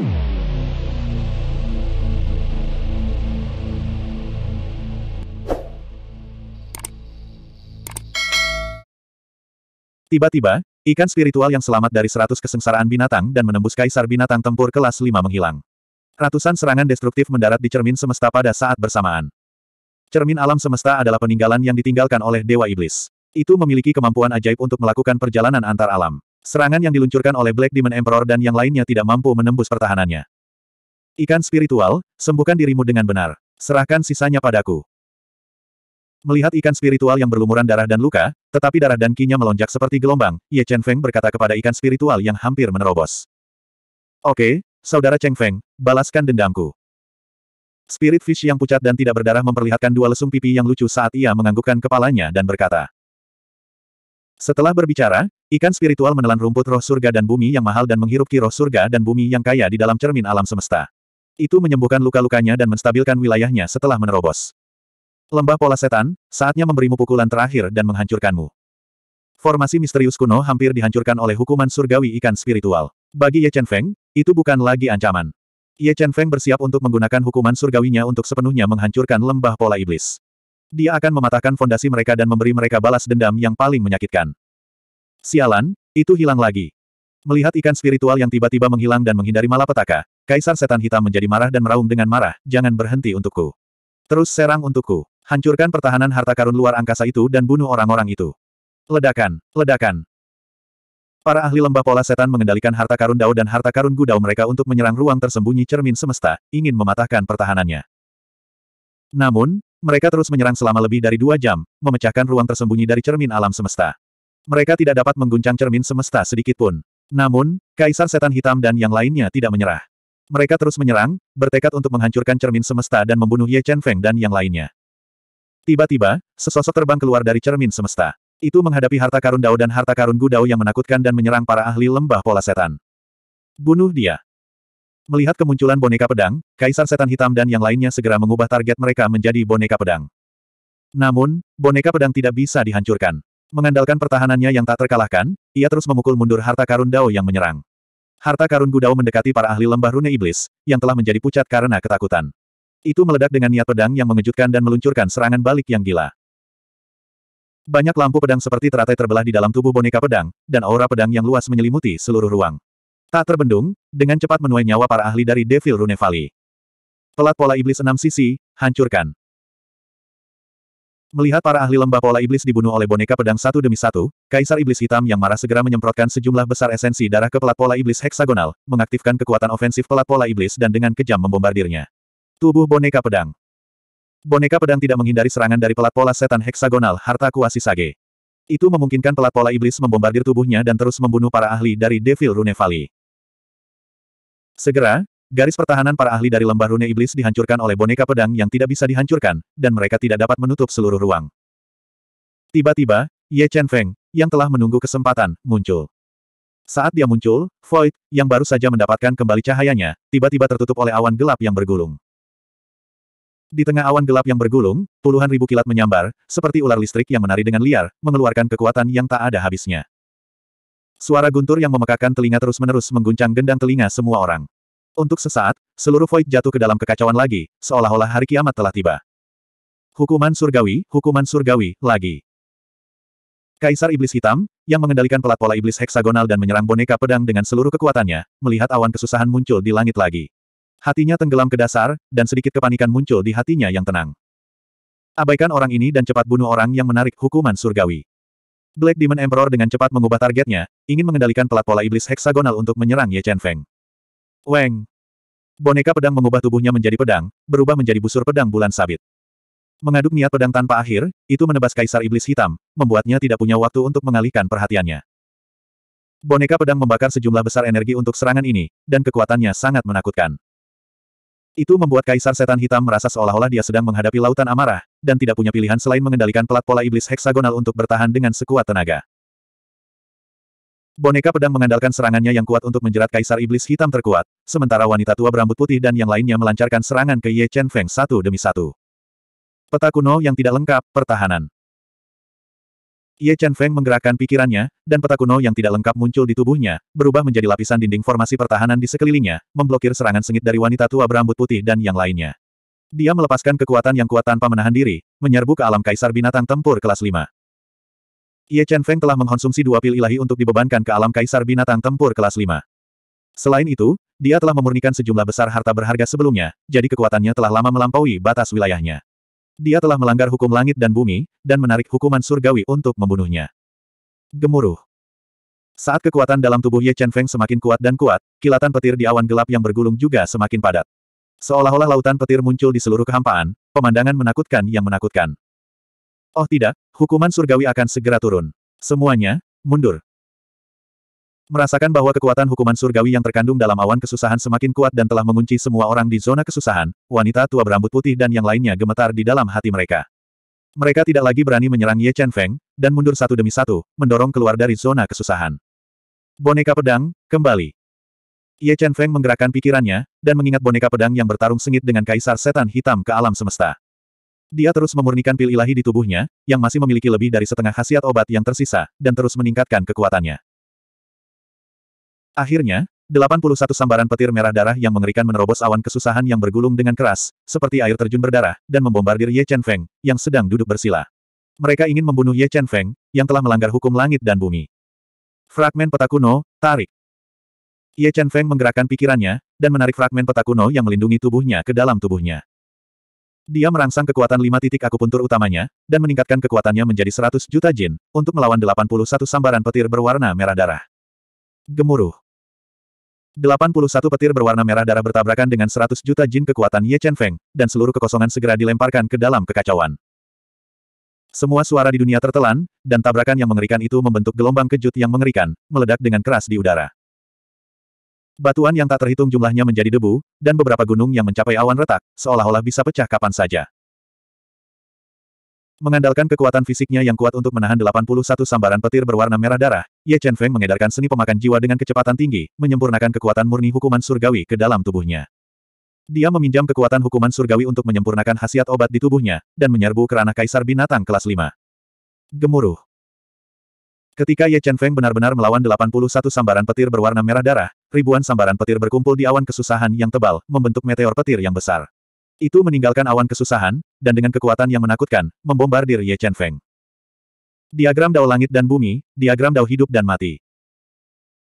Tiba-tiba, ikan spiritual yang selamat dari seratus kesengsaraan binatang dan menembus kaisar binatang tempur kelas 5 menghilang. Ratusan serangan destruktif mendarat di cermin semesta pada saat bersamaan. Cermin alam semesta adalah peninggalan yang ditinggalkan oleh Dewa Iblis. Itu memiliki kemampuan ajaib untuk melakukan perjalanan antar alam. Serangan yang diluncurkan oleh Black Demon Emperor dan yang lainnya tidak mampu menembus pertahanannya. Ikan spiritual, sembuhkan dirimu dengan benar. Serahkan sisanya padaku. Melihat ikan spiritual yang berlumuran darah dan luka, tetapi darah dan kinya melonjak seperti gelombang, Ye Chen Feng berkata kepada ikan spiritual yang hampir menerobos. Oke, saudara Cheng Feng, balaskan dendamku. Spirit Fish yang pucat dan tidak berdarah memperlihatkan dua lesung pipi yang lucu saat ia menganggukkan kepalanya dan berkata. Setelah berbicara, Ikan spiritual menelan rumput roh surga dan bumi yang mahal dan menghirup ki roh surga dan bumi yang kaya di dalam cermin alam semesta. Itu menyembuhkan luka-lukanya dan menstabilkan wilayahnya setelah menerobos. Lembah pola setan, saatnya memberimu pukulan terakhir dan menghancurkanmu. Formasi misterius kuno hampir dihancurkan oleh hukuman surgawi ikan spiritual. Bagi Ye Chen Feng, itu bukan lagi ancaman. Ye Chen Feng bersiap untuk menggunakan hukuman surgawinya untuk sepenuhnya menghancurkan lembah pola iblis. Dia akan mematahkan fondasi mereka dan memberi mereka balas dendam yang paling menyakitkan. Sialan, itu hilang lagi. Melihat ikan spiritual yang tiba-tiba menghilang dan menghindari malapetaka, Kaisar Setan Hitam menjadi marah dan meraung dengan marah, jangan berhenti untukku. Terus serang untukku. Hancurkan pertahanan harta karun luar angkasa itu dan bunuh orang-orang itu. Ledakan, ledakan. Para ahli lembah pola setan mengendalikan harta karun Dao dan harta karun Gudao mereka untuk menyerang ruang tersembunyi cermin semesta, ingin mematahkan pertahanannya. Namun, mereka terus menyerang selama lebih dari dua jam, memecahkan ruang tersembunyi dari cermin alam semesta. Mereka tidak dapat mengguncang cermin semesta sedikitpun. Namun, Kaisar Setan Hitam dan yang lainnya tidak menyerah. Mereka terus menyerang, bertekad untuk menghancurkan cermin semesta dan membunuh Ye Chen Feng dan yang lainnya. Tiba-tiba, sesosok terbang keluar dari cermin semesta. Itu menghadapi harta karun Dao dan harta karun Gudao yang menakutkan dan menyerang para ahli lembah pola setan. Bunuh dia. Melihat kemunculan boneka pedang, Kaisar Setan Hitam dan yang lainnya segera mengubah target mereka menjadi boneka pedang. Namun, boneka pedang tidak bisa dihancurkan. Mengandalkan pertahanannya yang tak terkalahkan, ia terus memukul mundur harta karun Dao yang menyerang. Harta karun Gudao mendekati para ahli lembah rune iblis, yang telah menjadi pucat karena ketakutan. Itu meledak dengan niat pedang yang mengejutkan dan meluncurkan serangan balik yang gila. Banyak lampu pedang seperti teratai terbelah di dalam tubuh boneka pedang, dan aura pedang yang luas menyelimuti seluruh ruang. Tak terbendung, dengan cepat menuai nyawa para ahli dari Devil Rune Valley. Pelat pola iblis enam sisi, hancurkan. Melihat para ahli lembah pola iblis dibunuh oleh boneka pedang satu demi satu, Kaisar Iblis Hitam yang marah segera menyemprotkan sejumlah besar esensi darah ke pelat pola iblis heksagonal, mengaktifkan kekuatan ofensif pelat pola iblis dan dengan kejam membombardirnya. Tubuh boneka pedang. Boneka pedang tidak menghindari serangan dari pelat pola setan heksagonal harta kuasi sage. Itu memungkinkan pelat pola iblis membombardir tubuhnya dan terus membunuh para ahli dari Devil Rune Valley. Segera, Garis pertahanan para ahli dari lembah rune iblis dihancurkan oleh boneka pedang yang tidak bisa dihancurkan, dan mereka tidak dapat menutup seluruh ruang. Tiba-tiba, Ye Chen Feng, yang telah menunggu kesempatan, muncul. Saat dia muncul, Void, yang baru saja mendapatkan kembali cahayanya, tiba-tiba tertutup oleh awan gelap yang bergulung. Di tengah awan gelap yang bergulung, puluhan ribu kilat menyambar, seperti ular listrik yang menari dengan liar, mengeluarkan kekuatan yang tak ada habisnya. Suara guntur yang memekakan telinga terus-menerus mengguncang gendang telinga semua orang. Untuk sesaat, seluruh void jatuh ke dalam kekacauan lagi, seolah-olah hari kiamat telah tiba. Hukuman surgawi, hukuman surgawi, lagi. Kaisar Iblis Hitam, yang mengendalikan pelat pola iblis heksagonal dan menyerang boneka pedang dengan seluruh kekuatannya, melihat awan kesusahan muncul di langit lagi. Hatinya tenggelam ke dasar, dan sedikit kepanikan muncul di hatinya yang tenang. Abaikan orang ini dan cepat bunuh orang yang menarik hukuman surgawi. Black Demon Emperor dengan cepat mengubah targetnya, ingin mengendalikan pelat pola iblis heksagonal untuk menyerang Ye Chen Feng. Weng! boneka pedang mengubah tubuhnya menjadi pedang, berubah menjadi busur pedang bulan sabit. Mengaduk niat pedang tanpa akhir, itu menebas kaisar iblis hitam, membuatnya tidak punya waktu untuk mengalihkan perhatiannya. Boneka pedang membakar sejumlah besar energi untuk serangan ini, dan kekuatannya sangat menakutkan. Itu membuat Kaisar Setan Hitam merasa seolah-olah dia sedang menghadapi lautan amarah, dan tidak punya pilihan selain mengendalikan pelat pola iblis heksagonal untuk bertahan dengan sekuat tenaga. Boneka pedang mengandalkan serangannya yang kuat untuk menjerat kaisar iblis hitam terkuat, sementara wanita tua berambut putih dan yang lainnya melancarkan serangan ke Ye Chen Feng satu demi satu. Peta kuno yang tidak lengkap, pertahanan. Ye Chen Feng menggerakkan pikirannya, dan peta kuno yang tidak lengkap muncul di tubuhnya, berubah menjadi lapisan dinding formasi pertahanan di sekelilingnya, memblokir serangan sengit dari wanita tua berambut putih dan yang lainnya. Dia melepaskan kekuatan yang kuat tanpa menahan diri, menyerbu ke alam kaisar binatang tempur kelas 5. Ye Chen Feng telah mengkonsumsi dua pil ilahi untuk dibebankan ke alam kaisar binatang tempur kelas 5. Selain itu, dia telah memurnikan sejumlah besar harta berharga sebelumnya, jadi kekuatannya telah lama melampaui batas wilayahnya. Dia telah melanggar hukum langit dan bumi, dan menarik hukuman surgawi untuk membunuhnya. Gemuruh. Saat kekuatan dalam tubuh Ye Chen Feng semakin kuat dan kuat, kilatan petir di awan gelap yang bergulung juga semakin padat. Seolah-olah lautan petir muncul di seluruh kehampaan, pemandangan menakutkan yang menakutkan. Oh tidak, hukuman surgawi akan segera turun. Semuanya, mundur. Merasakan bahwa kekuatan hukuman surgawi yang terkandung dalam awan kesusahan semakin kuat dan telah mengunci semua orang di zona kesusahan, wanita tua berambut putih dan yang lainnya gemetar di dalam hati mereka. Mereka tidak lagi berani menyerang Ye Chen Feng, dan mundur satu demi satu, mendorong keluar dari zona kesusahan. Boneka pedang, kembali. Ye Chen Feng menggerakkan pikirannya, dan mengingat boneka pedang yang bertarung sengit dengan kaisar setan hitam ke alam semesta. Dia terus memurnikan pil ilahi di tubuhnya, yang masih memiliki lebih dari setengah khasiat obat yang tersisa, dan terus meningkatkan kekuatannya. Akhirnya, 81 sambaran petir merah darah yang mengerikan menerobos awan kesusahan yang bergulung dengan keras, seperti air terjun berdarah, dan membombardir Ye Chen Feng, yang sedang duduk bersila. Mereka ingin membunuh Ye Chen Feng, yang telah melanggar hukum langit dan bumi. Fragmen peta kuno, tarik. Ye Chen Feng menggerakkan pikirannya, dan menarik fragmen peta kuno yang melindungi tubuhnya ke dalam tubuhnya. Dia merangsang kekuatan lima titik akupuntur utamanya, dan meningkatkan kekuatannya menjadi seratus juta jin, untuk melawan delapan puluh satu sambaran petir berwarna merah darah. Gemuruh. Delapan puluh satu petir berwarna merah darah bertabrakan dengan seratus juta jin kekuatan Ye Chen Feng, dan seluruh kekosongan segera dilemparkan ke dalam kekacauan. Semua suara di dunia tertelan, dan tabrakan yang mengerikan itu membentuk gelombang kejut yang mengerikan, meledak dengan keras di udara. Batuan yang tak terhitung jumlahnya menjadi debu, dan beberapa gunung yang mencapai awan retak, seolah-olah bisa pecah kapan saja. Mengandalkan kekuatan fisiknya yang kuat untuk menahan 81 sambaran petir berwarna merah darah, Ye Chen Feng mengedarkan seni pemakan jiwa dengan kecepatan tinggi, menyempurnakan kekuatan murni hukuman surgawi ke dalam tubuhnya. Dia meminjam kekuatan hukuman surgawi untuk menyempurnakan khasiat obat di tubuhnya, dan menyerbu kerana kaisar binatang kelas 5. Gemuruh. Ketika Ye Chen Feng benar-benar melawan 81 sambaran petir berwarna merah darah, ribuan sambaran petir berkumpul di awan kesusahan yang tebal, membentuk meteor petir yang besar. Itu meninggalkan awan kesusahan, dan dengan kekuatan yang menakutkan, membombardir Ye Chen Feng. Diagram dao langit dan bumi, diagram dao hidup dan mati.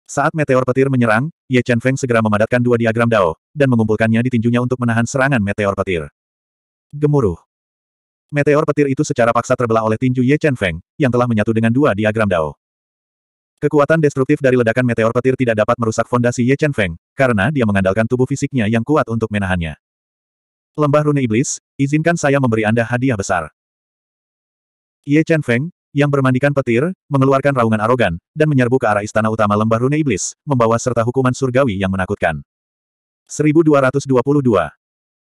Saat meteor petir menyerang, Ye Chen Feng segera memadatkan dua diagram dao, dan mengumpulkannya di tinjunya untuk menahan serangan meteor petir. Gemuruh meteor petir itu secara paksa terbelah oleh tinju Ye Chen Feng, yang telah menyatu dengan dua diagram Dao. Kekuatan destruktif dari ledakan meteor petir tidak dapat merusak fondasi Ye Chen Feng, karena dia mengandalkan tubuh fisiknya yang kuat untuk menahannya. Lembah Rune Iblis, izinkan saya memberi Anda hadiah besar. Ye Chen Feng, yang bermandikan petir, mengeluarkan raungan arogan, dan menyerbu ke arah istana utama Lembah Rune Iblis, membawa serta hukuman surgawi yang menakutkan. 1222.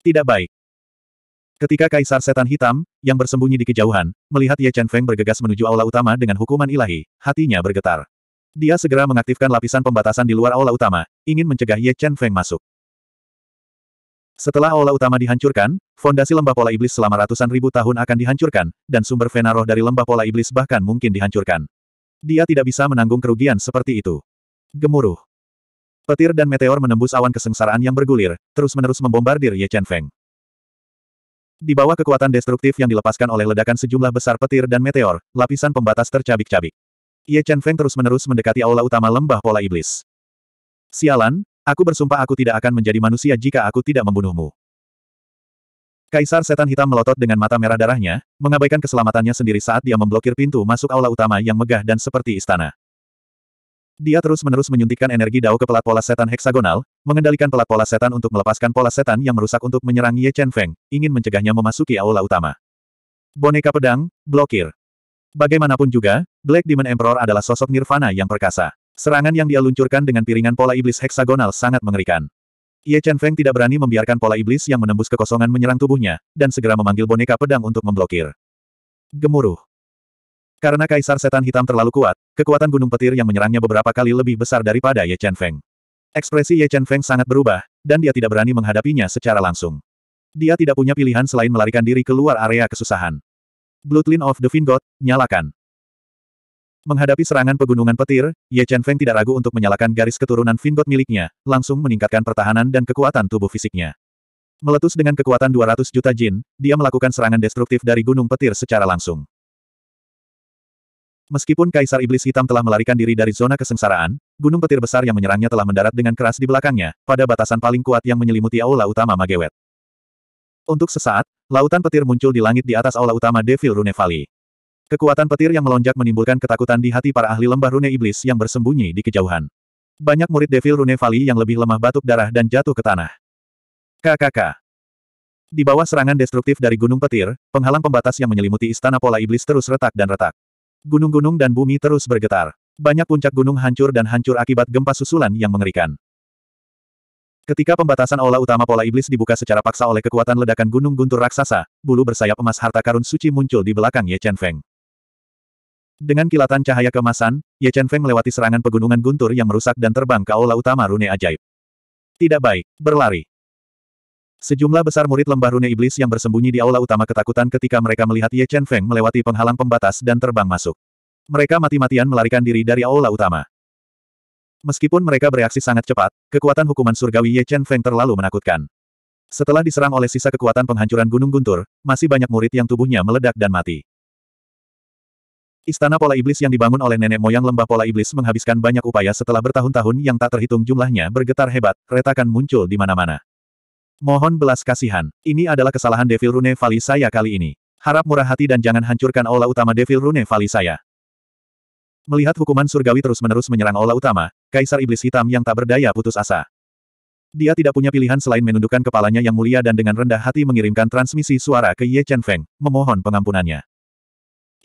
Tidak baik. Ketika Kaisar Setan Hitam, yang bersembunyi di kejauhan, melihat Ye Chen Feng bergegas menuju aula utama dengan hukuman ilahi, hatinya bergetar. Dia segera mengaktifkan lapisan pembatasan di luar aula utama, ingin mencegah Ye Chen Feng masuk. Setelah aula utama dihancurkan, fondasi lembah pola iblis selama ratusan ribu tahun akan dihancurkan, dan sumber vena dari lembah pola iblis bahkan mungkin dihancurkan. Dia tidak bisa menanggung kerugian seperti itu. Gemuruh. Petir dan meteor menembus awan kesengsaraan yang bergulir, terus-menerus membombardir Ye Chen Feng. Di bawah kekuatan destruktif yang dilepaskan oleh ledakan sejumlah besar petir dan meteor, lapisan pembatas tercabik-cabik. Ye Chen Feng terus-menerus mendekati aula utama lembah pola iblis. Sialan, aku bersumpah aku tidak akan menjadi manusia jika aku tidak membunuhmu. Kaisar setan hitam melotot dengan mata merah darahnya, mengabaikan keselamatannya sendiri saat dia memblokir pintu masuk aula utama yang megah dan seperti istana. Dia terus-menerus menyuntikkan energi Dao ke pelat pola setan heksagonal, mengendalikan pelat pola setan untuk melepaskan pola setan yang merusak untuk menyerang Ye Chen Feng, ingin mencegahnya memasuki aula utama. Boneka pedang, blokir. Bagaimanapun juga, Black Demon Emperor adalah sosok nirvana yang perkasa. Serangan yang dia luncurkan dengan piringan pola iblis heksagonal sangat mengerikan. Ye Chen Feng tidak berani membiarkan pola iblis yang menembus kekosongan menyerang tubuhnya, dan segera memanggil boneka pedang untuk memblokir. Gemuruh. Karena kaisar setan hitam terlalu kuat, Kekuatan gunung petir yang menyerangnya beberapa kali lebih besar daripada Ye Chen Feng. Ekspresi Ye Chen Feng sangat berubah, dan dia tidak berani menghadapinya secara langsung. Dia tidak punya pilihan selain melarikan diri keluar area kesusahan. Bloodline of the God, nyalakan. Menghadapi serangan pegunungan petir, Ye Chen Feng tidak ragu untuk menyalakan garis keturunan God miliknya, langsung meningkatkan pertahanan dan kekuatan tubuh fisiknya. Meletus dengan kekuatan 200 juta jin, dia melakukan serangan destruktif dari gunung petir secara langsung. Meskipun Kaisar Iblis Hitam telah melarikan diri dari zona kesengsaraan, gunung petir besar yang menyerangnya telah mendarat dengan keras di belakangnya, pada batasan paling kuat yang menyelimuti aula utama Magewet. Untuk sesaat, lautan petir muncul di langit di atas aula utama Devil Rune Valley. Kekuatan petir yang melonjak menimbulkan ketakutan di hati para ahli lembah Rune Iblis yang bersembunyi di kejauhan. Banyak murid Devil Rune Valley yang lebih lemah batuk darah dan jatuh ke tanah. KKK. Di bawah serangan destruktif dari gunung petir, penghalang pembatas yang menyelimuti istana pola iblis terus retak dan retak. Gunung-gunung dan bumi terus bergetar. Banyak puncak gunung hancur dan hancur akibat gempa susulan yang mengerikan. Ketika pembatasan aula utama pola iblis dibuka secara paksa oleh kekuatan ledakan gunung guntur raksasa, bulu bersayap emas harta karun suci muncul di belakang Ye Chen Feng. Dengan kilatan cahaya kemasan, Ye Chen Feng melewati serangan pegunungan guntur yang merusak dan terbang ke aula utama rune ajaib. Tidak baik, berlari. Sejumlah besar murid lembah rune iblis yang bersembunyi di aula utama ketakutan ketika mereka melihat Ye Chen Feng melewati penghalang pembatas dan terbang masuk. Mereka mati-matian melarikan diri dari aula utama. Meskipun mereka bereaksi sangat cepat, kekuatan hukuman surgawi Ye Chen Feng terlalu menakutkan. Setelah diserang oleh sisa kekuatan penghancuran Gunung Guntur, masih banyak murid yang tubuhnya meledak dan mati. Istana pola iblis yang dibangun oleh nenek moyang lembah pola iblis menghabiskan banyak upaya setelah bertahun-tahun yang tak terhitung jumlahnya bergetar hebat, retakan muncul di mana-mana. Mohon belas kasihan. Ini adalah kesalahan Devil Rune Valley saya kali ini. Harap murah hati dan jangan hancurkan Ola utama Devil Rune Valley saya. Melihat hukuman surgawi terus-menerus menyerang Ola utama, Kaisar Iblis Hitam yang tak berdaya putus asa. Dia tidak punya pilihan selain menundukkan kepalanya yang mulia dan dengan rendah hati mengirimkan transmisi suara ke Ye Chen Feng, memohon pengampunannya.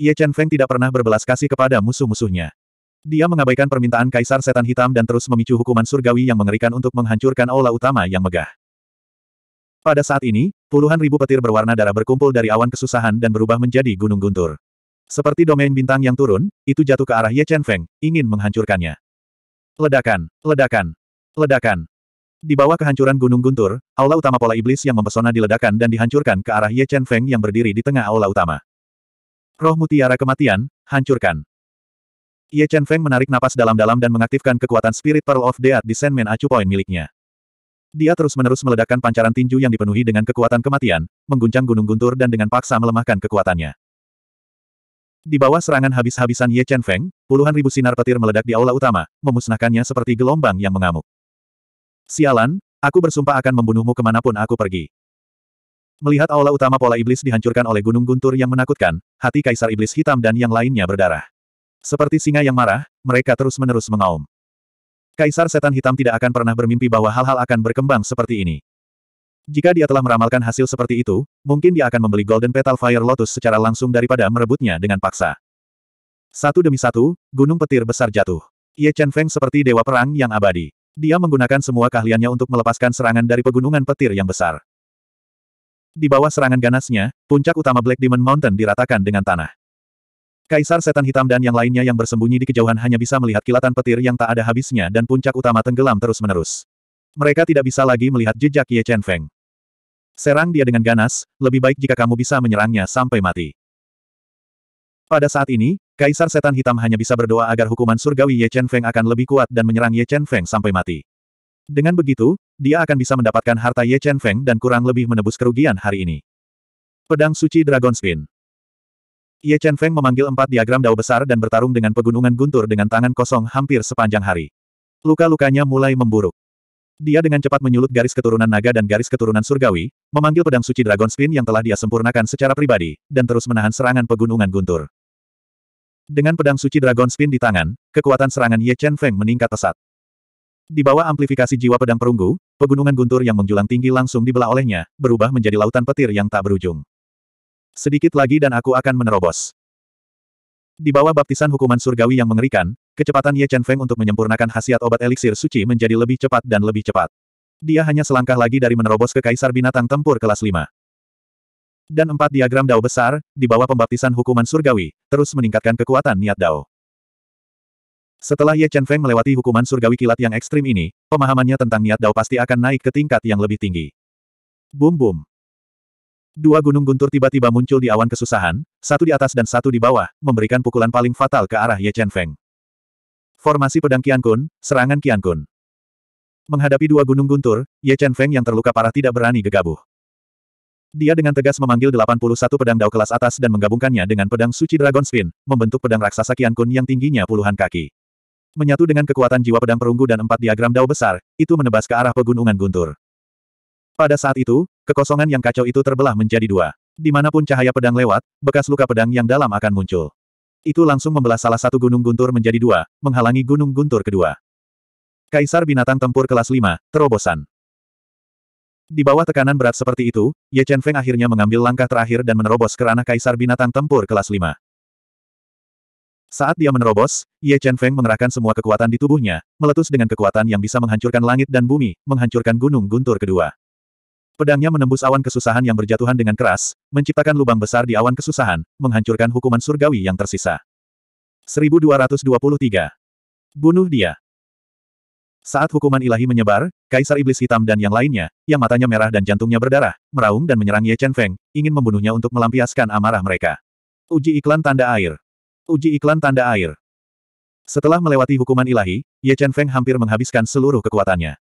Ye Chen Feng tidak pernah berbelas kasih kepada musuh-musuhnya. Dia mengabaikan permintaan Kaisar Setan Hitam dan terus memicu hukuman surgawi yang mengerikan untuk menghancurkan Ola utama yang megah. Pada saat ini, puluhan ribu petir berwarna darah berkumpul dari awan kesusahan dan berubah menjadi gunung guntur. Seperti domain bintang yang turun, itu jatuh ke arah Ye Chen Feng, ingin menghancurkannya. Ledakan, ledakan, ledakan. Di bawah kehancuran gunung guntur, aula utama pola iblis yang mempesona diledakan dan dihancurkan ke arah Ye Chen Feng yang berdiri di tengah aula utama. Roh mutiara kematian, hancurkan. Ye Chen Feng menarik napas dalam-dalam dan mengaktifkan kekuatan Spirit Pearl of Death di Sandman Acu Point miliknya. Dia terus-menerus meledakkan pancaran tinju yang dipenuhi dengan kekuatan kematian, mengguncang gunung guntur dan dengan paksa melemahkan kekuatannya. Di bawah serangan habis-habisan Ye Chen Feng, puluhan ribu sinar petir meledak di aula utama, memusnahkannya seperti gelombang yang mengamuk. Sialan, aku bersumpah akan membunuhmu kemanapun aku pergi. Melihat aula utama pola iblis dihancurkan oleh gunung guntur yang menakutkan, hati kaisar iblis hitam dan yang lainnya berdarah. Seperti singa yang marah, mereka terus-menerus mengaum. Kaisar Setan Hitam tidak akan pernah bermimpi bahwa hal-hal akan berkembang seperti ini. Jika dia telah meramalkan hasil seperti itu, mungkin dia akan membeli Golden Petal Fire Lotus secara langsung daripada merebutnya dengan paksa. Satu demi satu, gunung petir besar jatuh. Ye Chen Feng seperti dewa perang yang abadi. Dia menggunakan semua keahliannya untuk melepaskan serangan dari pegunungan petir yang besar. Di bawah serangan ganasnya, puncak utama Black Demon Mountain diratakan dengan tanah. Kaisar Setan Hitam dan yang lainnya yang bersembunyi di kejauhan hanya bisa melihat kilatan petir yang tak ada habisnya dan puncak utama tenggelam terus-menerus. Mereka tidak bisa lagi melihat jejak Ye Chen Feng. Serang dia dengan ganas, lebih baik jika kamu bisa menyerangnya sampai mati. Pada saat ini, Kaisar Setan Hitam hanya bisa berdoa agar hukuman surgawi Ye Chen Feng akan lebih kuat dan menyerang Ye Chen Feng sampai mati. Dengan begitu, dia akan bisa mendapatkan harta Ye Chen Feng dan kurang lebih menebus kerugian hari ini. Pedang Suci Dragon Spin Ye Chen Feng memanggil empat diagram dao besar dan bertarung dengan pegunungan guntur dengan tangan kosong hampir sepanjang hari. Luka-lukanya mulai memburuk. Dia dengan cepat menyulut garis keturunan naga dan garis keturunan surgawi, memanggil pedang suci Dragon Spin yang telah dia sempurnakan secara pribadi, dan terus menahan serangan pegunungan guntur. Dengan pedang suci Dragon Spin di tangan, kekuatan serangan Ye Chen Feng meningkat pesat. Di bawah amplifikasi jiwa pedang perunggu, pegunungan guntur yang menjulang tinggi langsung dibelah olehnya, berubah menjadi lautan petir yang tak berujung. Sedikit lagi dan aku akan menerobos. Di bawah baptisan hukuman surgawi yang mengerikan, kecepatan Ye Chen Feng untuk menyempurnakan khasiat obat eliksir suci menjadi lebih cepat dan lebih cepat. Dia hanya selangkah lagi dari menerobos ke kaisar binatang tempur kelas 5. Dan empat diagram dao besar, di bawah pembaptisan hukuman surgawi, terus meningkatkan kekuatan niat dao. Setelah Ye Chen Feng melewati hukuman surgawi kilat yang ekstrim ini, pemahamannya tentang niat dao pasti akan naik ke tingkat yang lebih tinggi. Bum bum. Dua gunung guntur tiba-tiba muncul di awan kesusahan, satu di atas dan satu di bawah, memberikan pukulan paling fatal ke arah Ye Chen Feng. Formasi pedang Kian Kun, serangan Kian Kun. Menghadapi dua gunung guntur, Ye Chen Feng yang terluka parah tidak berani gegabah. Dia dengan tegas memanggil 81 pedang dao kelas atas dan menggabungkannya dengan pedang suci Dragon Spin, membentuk pedang raksasa Kian Kun yang tingginya puluhan kaki. Menyatu dengan kekuatan jiwa pedang perunggu dan empat diagram dao besar, itu menebas ke arah pegunungan guntur. Pada saat itu, kekosongan yang kacau itu terbelah menjadi dua. Dimanapun cahaya pedang lewat, bekas luka pedang yang dalam akan muncul. Itu langsung membelah salah satu gunung guntur menjadi dua, menghalangi gunung guntur kedua. Kaisar binatang tempur kelas 5, terobosan. Di bawah tekanan berat seperti itu, Ye Chen Feng akhirnya mengambil langkah terakhir dan menerobos ke ranah kaisar binatang tempur kelas 5. Saat dia menerobos, Ye Chen Feng mengerahkan semua kekuatan di tubuhnya, meletus dengan kekuatan yang bisa menghancurkan langit dan bumi, menghancurkan gunung guntur kedua. Pedangnya menembus awan kesusahan yang berjatuhan dengan keras, menciptakan lubang besar di awan kesusahan, menghancurkan hukuman surgawi yang tersisa. 1223. Bunuh dia. Saat hukuman ilahi menyebar, Kaisar Iblis Hitam dan yang lainnya, yang matanya merah dan jantungnya berdarah, meraung dan menyerang Ye Chen Feng, ingin membunuhnya untuk melampiaskan amarah mereka. Uji iklan tanda air. Uji iklan tanda air. Setelah melewati hukuman ilahi, Ye Chen Feng hampir menghabiskan seluruh kekuatannya.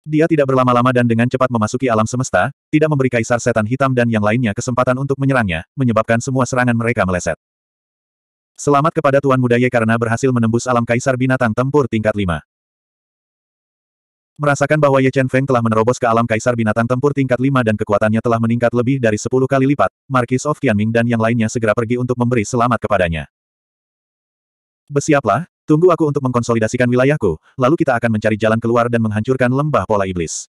Dia tidak berlama-lama dan dengan cepat memasuki alam semesta, tidak memberi kaisar setan hitam dan yang lainnya kesempatan untuk menyerangnya, menyebabkan semua serangan mereka meleset. Selamat kepada Tuan mudaye karena berhasil menembus alam kaisar binatang tempur tingkat 5. Merasakan bahwa Ye Chen Feng telah menerobos ke alam kaisar binatang tempur tingkat 5 dan kekuatannya telah meningkat lebih dari 10 kali lipat, Marquis of Qianming dan yang lainnya segera pergi untuk memberi selamat kepadanya. Besiaplah, Tunggu aku untuk mengkonsolidasikan wilayahku, lalu kita akan mencari jalan keluar dan menghancurkan lembah pola iblis.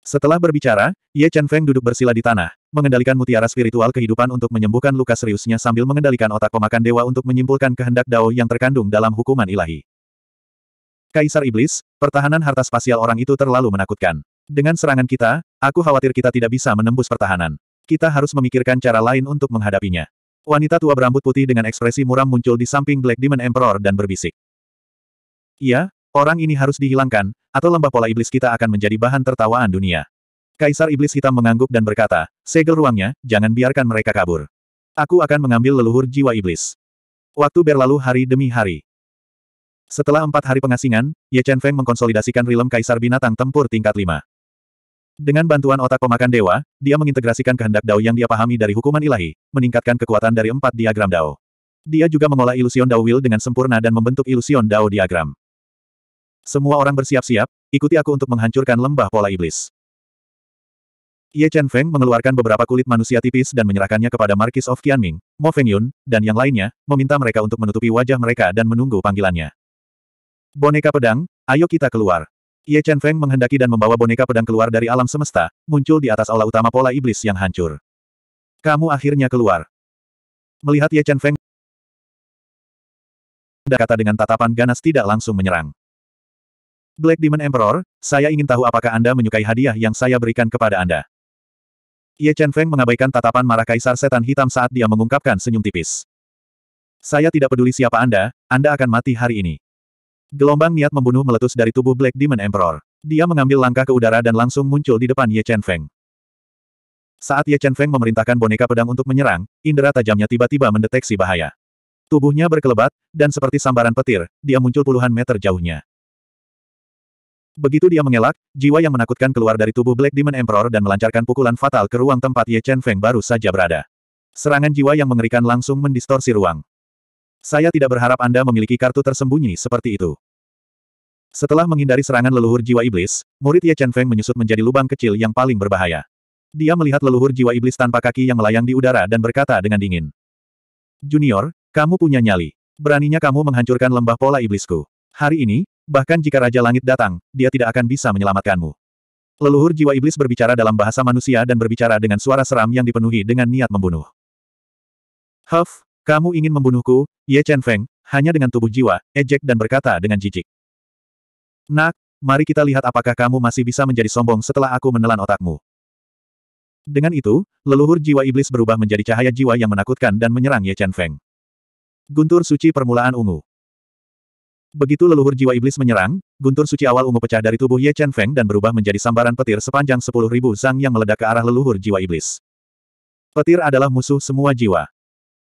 Setelah berbicara, Ye Chen Feng duduk bersila di tanah, mengendalikan mutiara spiritual kehidupan untuk menyembuhkan luka seriusnya sambil mengendalikan otak pemakan dewa untuk menyimpulkan kehendak Dao yang terkandung dalam hukuman ilahi. Kaisar Iblis, pertahanan harta spasial orang itu terlalu menakutkan. Dengan serangan kita, aku khawatir kita tidak bisa menembus pertahanan. Kita harus memikirkan cara lain untuk menghadapinya. Wanita tua berambut putih dengan ekspresi muram muncul di samping Black Demon Emperor dan berbisik. Iya, orang ini harus dihilangkan, atau lembah pola iblis kita akan menjadi bahan tertawaan dunia. Kaisar Iblis Hitam mengangguk dan berkata, segel ruangnya, jangan biarkan mereka kabur. Aku akan mengambil leluhur jiwa iblis. Waktu berlalu hari demi hari. Setelah empat hari pengasingan, Ye Chen Feng mengkonsolidasikan rilem Kaisar Binatang Tempur tingkat lima. Dengan bantuan otak pemakan dewa, dia mengintegrasikan kehendak Dao yang dia pahami dari hukuman ilahi, meningkatkan kekuatan dari empat diagram Dao. Dia juga mengolah ilusion Dao Will dengan sempurna dan membentuk ilusion Dao diagram. Semua orang bersiap-siap, ikuti aku untuk menghancurkan lembah pola iblis. Ye Chen Feng mengeluarkan beberapa kulit manusia tipis dan menyerahkannya kepada Marquis of Qianming, Mo Feng Yun, dan yang lainnya, meminta mereka untuk menutupi wajah mereka dan menunggu panggilannya. Boneka pedang, ayo kita keluar. Ye Chen Feng menghendaki dan membawa boneka pedang keluar dari alam semesta, muncul di atas aula utama pola iblis yang hancur. Kamu akhirnya keluar. Melihat Ye Chen Feng, kata dengan tatapan ganas tidak langsung menyerang. Black Demon Emperor, saya ingin tahu apakah Anda menyukai hadiah yang saya berikan kepada Anda. Ye Chen Feng mengabaikan tatapan marah Kaisar Setan Hitam saat dia mengungkapkan senyum tipis. Saya tidak peduli siapa Anda, Anda akan mati hari ini. Gelombang niat membunuh meletus dari tubuh Black Demon Emperor. Dia mengambil langkah ke udara dan langsung muncul di depan Ye Chen Feng. Saat Ye Chen Feng memerintahkan boneka pedang untuk menyerang, indera tajamnya tiba-tiba mendeteksi bahaya. Tubuhnya berkelebat, dan seperti sambaran petir, dia muncul puluhan meter jauhnya. Begitu dia mengelak, jiwa yang menakutkan keluar dari tubuh Black Demon Emperor dan melancarkan pukulan fatal ke ruang tempat Ye Chen Feng baru saja berada. Serangan jiwa yang mengerikan langsung mendistorsi ruang. Saya tidak berharap Anda memiliki kartu tersembunyi seperti itu. Setelah menghindari serangan leluhur jiwa iblis, murid Ye Chen Feng menyusut menjadi lubang kecil yang paling berbahaya. Dia melihat leluhur jiwa iblis tanpa kaki yang melayang di udara dan berkata dengan dingin. Junior, kamu punya nyali. Beraninya kamu menghancurkan lembah pola iblisku. Hari ini, bahkan jika Raja Langit datang, dia tidak akan bisa menyelamatkanmu. Leluhur jiwa iblis berbicara dalam bahasa manusia dan berbicara dengan suara seram yang dipenuhi dengan niat membunuh. Huff, kamu ingin membunuhku, Ye Chen Feng, hanya dengan tubuh jiwa, ejek dan berkata dengan jijik. Nak, mari kita lihat apakah kamu masih bisa menjadi sombong setelah aku menelan otakmu. Dengan itu, leluhur jiwa iblis berubah menjadi cahaya jiwa yang menakutkan dan menyerang Ye Chen Feng. Guntur suci permulaan ungu. Begitu leluhur jiwa iblis menyerang, guntur suci awal ungu pecah dari tubuh Ye Chen Feng dan berubah menjadi sambaran petir sepanjang 10.000 zang yang meledak ke arah leluhur jiwa iblis. Petir adalah musuh semua jiwa.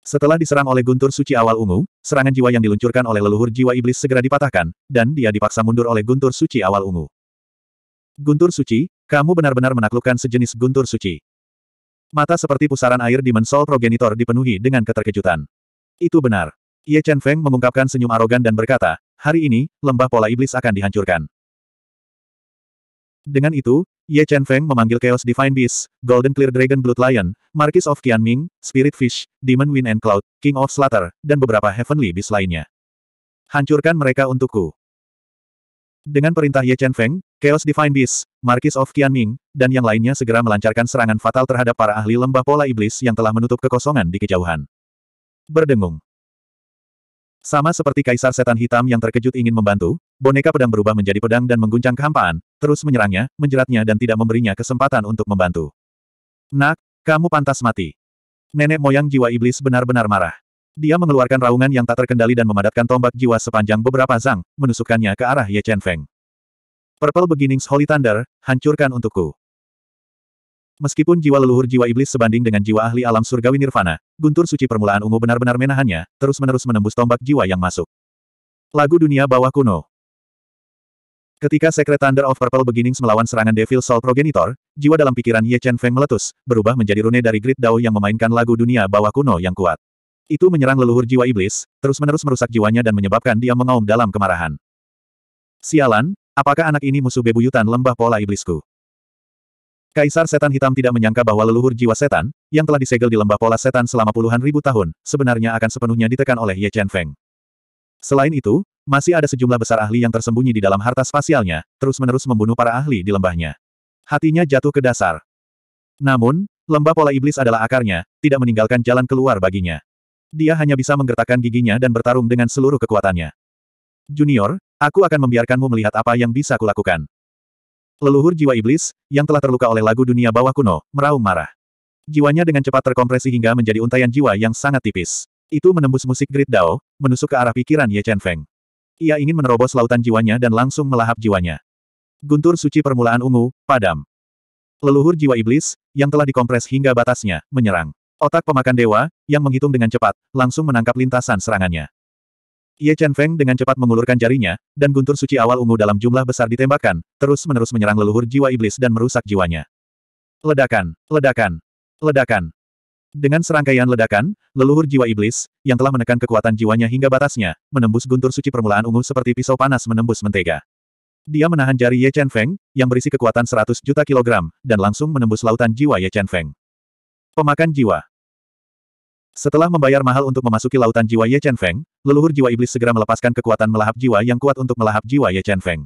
Setelah diserang oleh guntur suci awal ungu, serangan jiwa yang diluncurkan oleh leluhur jiwa iblis segera dipatahkan, dan dia dipaksa mundur oleh guntur suci awal ungu. Guntur suci, kamu benar-benar menaklukkan sejenis guntur suci. Mata seperti pusaran air di mensol progenitor dipenuhi dengan keterkejutan. Itu benar. Ye Chen Feng mengungkapkan senyum arogan dan berkata, hari ini, lembah pola iblis akan dihancurkan. Dengan itu, Ye Chen Feng memanggil Chaos Divine Beast, Golden Clear Dragon Blood Lion, Marquis of Qianming, Spirit Fish, Demon Wind and Cloud, King of Slaughter, dan beberapa Heavenly Beast lainnya. Hancurkan mereka untukku. Dengan perintah Ye Chen Feng, Chaos Divine Beast, Marquis of Qianming, dan yang lainnya segera melancarkan serangan fatal terhadap para ahli lembah pola iblis yang telah menutup kekosongan di kejauhan. Berdengung. Sama seperti kaisar setan hitam yang terkejut ingin membantu, boneka pedang berubah menjadi pedang dan mengguncang kehampaan, terus menyerangnya, menjeratnya dan tidak memberinya kesempatan untuk membantu. Nak, kamu pantas mati. Nenek moyang jiwa iblis benar-benar marah. Dia mengeluarkan raungan yang tak terkendali dan memadatkan tombak jiwa sepanjang beberapa zang, menusukkannya ke arah Ye Chen Feng. Purple Beginnings Holy Thunder, hancurkan untukku. Meskipun jiwa leluhur jiwa iblis sebanding dengan jiwa ahli alam surgawi nirvana, guntur suci permulaan ungu benar-benar menahannya, terus-menerus menembus tombak jiwa yang masuk. Lagu Dunia Bawah Kuno Ketika Sekret Thunder of Purple Beginnings melawan serangan Devil Soul Progenitor, jiwa dalam pikiran Ye Chen Feng meletus, berubah menjadi rune dari Great Dao yang memainkan lagu Dunia Bawah Kuno yang kuat. Itu menyerang leluhur jiwa iblis, terus-menerus merusak jiwanya dan menyebabkan dia mengaum dalam kemarahan. Sialan, apakah anak ini musuh bebuyutan lembah pola iblisku? Kaisar Setan Hitam tidak menyangka bahwa leluhur jiwa setan, yang telah disegel di lembah pola setan selama puluhan ribu tahun, sebenarnya akan sepenuhnya ditekan oleh Ye Chen Feng. Selain itu, masih ada sejumlah besar ahli yang tersembunyi di dalam harta spasialnya, terus-menerus membunuh para ahli di lembahnya. Hatinya jatuh ke dasar. Namun, lembah pola iblis adalah akarnya, tidak meninggalkan jalan keluar baginya. Dia hanya bisa menggertakkan giginya dan bertarung dengan seluruh kekuatannya. Junior, aku akan membiarkanmu melihat apa yang bisa kulakukan. Leluhur jiwa iblis, yang telah terluka oleh lagu dunia bawah kuno, meraung marah. Jiwanya dengan cepat terkompresi hingga menjadi untayan jiwa yang sangat tipis. Itu menembus musik grid Dao, menusuk ke arah pikiran Ye Chen Feng. Ia ingin menerobos lautan jiwanya dan langsung melahap jiwanya. Guntur suci permulaan ungu, padam. Leluhur jiwa iblis, yang telah dikompres hingga batasnya, menyerang. Otak pemakan dewa, yang menghitung dengan cepat, langsung menangkap lintasan serangannya. Ye Chen Feng dengan cepat mengulurkan jarinya, dan guntur suci awal ungu dalam jumlah besar ditembakkan, terus-menerus menyerang leluhur jiwa iblis dan merusak jiwanya. Ledakan, ledakan, ledakan. Dengan serangkaian ledakan, leluhur jiwa iblis, yang telah menekan kekuatan jiwanya hingga batasnya, menembus guntur suci permulaan ungu seperti pisau panas menembus mentega. Dia menahan jari Ye Chen Feng, yang berisi kekuatan 100 juta kilogram, dan langsung menembus lautan jiwa Ye Chen Feng. Pemakan jiwa. Setelah membayar mahal untuk memasuki lautan jiwa Ye Chen Feng, leluhur jiwa iblis segera melepaskan kekuatan melahap jiwa yang kuat untuk melahap jiwa Ye Chen Feng.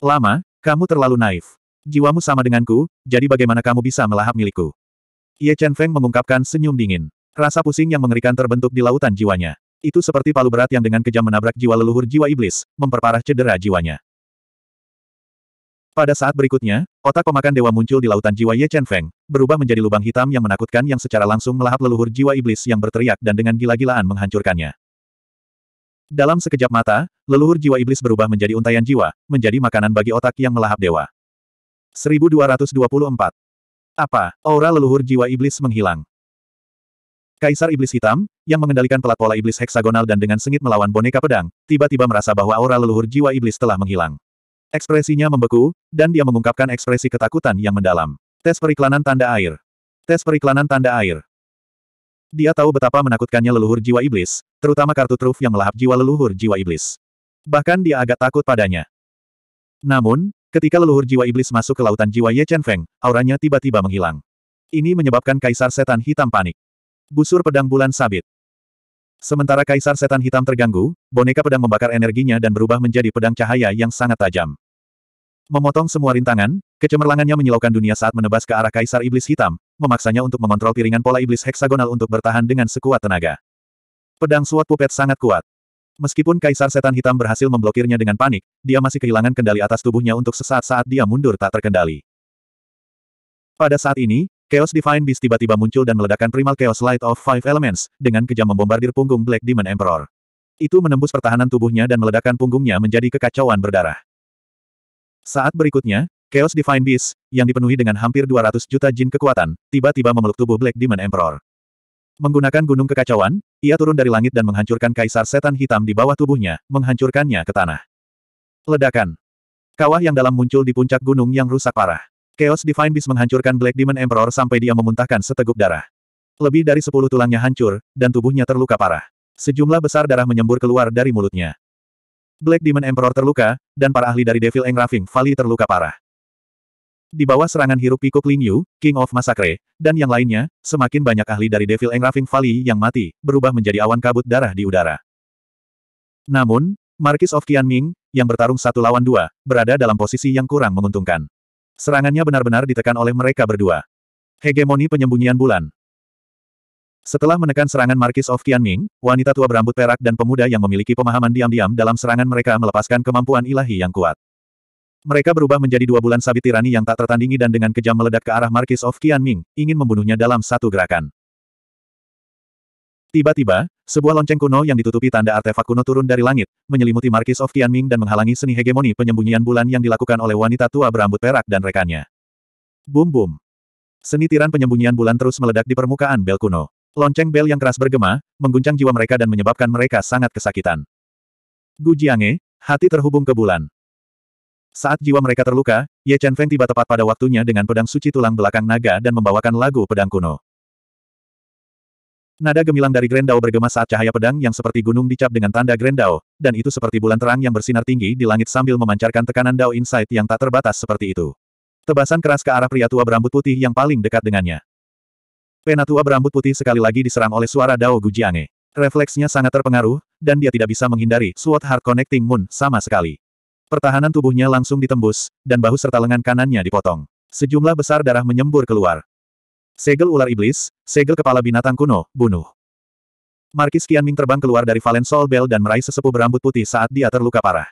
Lama, kamu terlalu naif. Jiwamu sama denganku, jadi bagaimana kamu bisa melahap milikku? Ye Chen Feng mengungkapkan senyum dingin. Rasa pusing yang mengerikan terbentuk di lautan jiwanya. Itu seperti palu berat yang dengan kejam menabrak jiwa leluhur jiwa iblis, memperparah cedera jiwanya. Pada saat berikutnya, otak pemakan dewa muncul di lautan jiwa Ye Chen Feng, berubah menjadi lubang hitam yang menakutkan yang secara langsung melahap leluhur jiwa iblis yang berteriak dan dengan gila-gilaan menghancurkannya. Dalam sekejap mata, leluhur jiwa iblis berubah menjadi untayan jiwa, menjadi makanan bagi otak yang melahap dewa. 1224. Apa, aura leluhur jiwa iblis menghilang? Kaisar Iblis Hitam, yang mengendalikan pelat pola iblis heksagonal dan dengan sengit melawan boneka pedang, tiba-tiba merasa bahwa aura leluhur jiwa iblis telah menghilang. Ekspresinya membeku, dan dia mengungkapkan ekspresi ketakutan yang mendalam. Tes periklanan tanda air. Tes periklanan tanda air. Dia tahu betapa menakutkannya leluhur jiwa iblis, terutama kartu truf yang melahap jiwa leluhur jiwa iblis. Bahkan dia agak takut padanya. Namun, ketika leluhur jiwa iblis masuk ke lautan jiwa Ye Chen Feng, auranya tiba-tiba menghilang. Ini menyebabkan kaisar setan hitam panik. Busur pedang bulan sabit. Sementara kaisar setan hitam terganggu, boneka pedang membakar energinya dan berubah menjadi pedang cahaya yang sangat tajam. Memotong semua rintangan, kecemerlangannya menyilaukan dunia saat menebas ke arah Kaisar Iblis Hitam, memaksanya untuk mengontrol piringan pola iblis heksagonal untuk bertahan dengan sekuat tenaga. Pedang Suat Pupet sangat kuat. Meskipun Kaisar Setan Hitam berhasil memblokirnya dengan panik, dia masih kehilangan kendali atas tubuhnya untuk sesaat saat dia mundur tak terkendali. Pada saat ini, Chaos Divine Beast tiba-tiba muncul dan meledakkan Primal Chaos Light of Five Elements, dengan kejam membombardir punggung Black Demon Emperor. Itu menembus pertahanan tubuhnya dan meledakkan punggungnya menjadi kekacauan berdarah. Saat berikutnya, Chaos Divine Beast, yang dipenuhi dengan hampir 200 juta jin kekuatan, tiba-tiba memeluk tubuh Black Demon Emperor. Menggunakan gunung kekacauan, ia turun dari langit dan menghancurkan kaisar setan hitam di bawah tubuhnya, menghancurkannya ke tanah. Ledakan. Kawah yang dalam muncul di puncak gunung yang rusak parah. Chaos Divine Beast menghancurkan Black Demon Emperor sampai dia memuntahkan seteguk darah. Lebih dari sepuluh tulangnya hancur, dan tubuhnya terluka parah. Sejumlah besar darah menyembur keluar dari mulutnya. Black Demon Emperor terluka, dan para ahli dari Devil Engraving Valley terluka parah. Di bawah serangan hirup pikuk Ling Yu, King of Massacre, dan yang lainnya, semakin banyak ahli dari Devil Engraving Valley yang mati, berubah menjadi awan kabut darah di udara. Namun, Marquis of Qianming, yang bertarung satu lawan dua, berada dalam posisi yang kurang menguntungkan. Serangannya benar-benar ditekan oleh mereka berdua. Hegemoni penyembunyian bulan. Setelah menekan serangan Markis of Qianming, wanita tua berambut perak dan pemuda yang memiliki pemahaman diam-diam dalam serangan mereka melepaskan kemampuan ilahi yang kuat. Mereka berubah menjadi dua bulan sabit tirani yang tak tertandingi dan dengan kejam meledak ke arah Markis of Qianming, ingin membunuhnya dalam satu gerakan. Tiba-tiba, sebuah lonceng kuno yang ditutupi tanda artefak kuno turun dari langit, menyelimuti Markis of Qianming dan menghalangi seni hegemoni penyembunyian bulan yang dilakukan oleh wanita tua berambut perak dan rekannya. Bum bum. Seni tiran penyembunyian bulan terus meledak di permukaan bel kuno. Lonceng bel yang keras bergema, mengguncang jiwa mereka dan menyebabkan mereka sangat kesakitan. Gu Jiange, hati terhubung ke bulan. Saat jiwa mereka terluka, Ye Chen Feng tiba tepat pada waktunya dengan pedang suci tulang belakang naga dan membawakan lagu pedang kuno. Nada gemilang dari Grendao bergema saat cahaya pedang yang seperti gunung dicap dengan tanda Grendao, dan itu seperti bulan terang yang bersinar tinggi di langit sambil memancarkan tekanan Dao Insight yang tak terbatas seperti itu. Tebasan keras ke arah pria tua berambut putih yang paling dekat dengannya. Penatua berambut putih sekali lagi diserang oleh suara Dao Gujiange. Refleksnya sangat terpengaruh, dan dia tidak bisa menghindari Sword Heart Connecting Moon sama sekali. Pertahanan tubuhnya langsung ditembus, dan bahu serta lengan kanannya dipotong. Sejumlah besar darah menyembur keluar. Segel ular iblis, segel kepala binatang kuno, bunuh. Markis Ming terbang keluar dari Valen Sol Bell dan meraih sesepuh berambut putih saat dia terluka parah.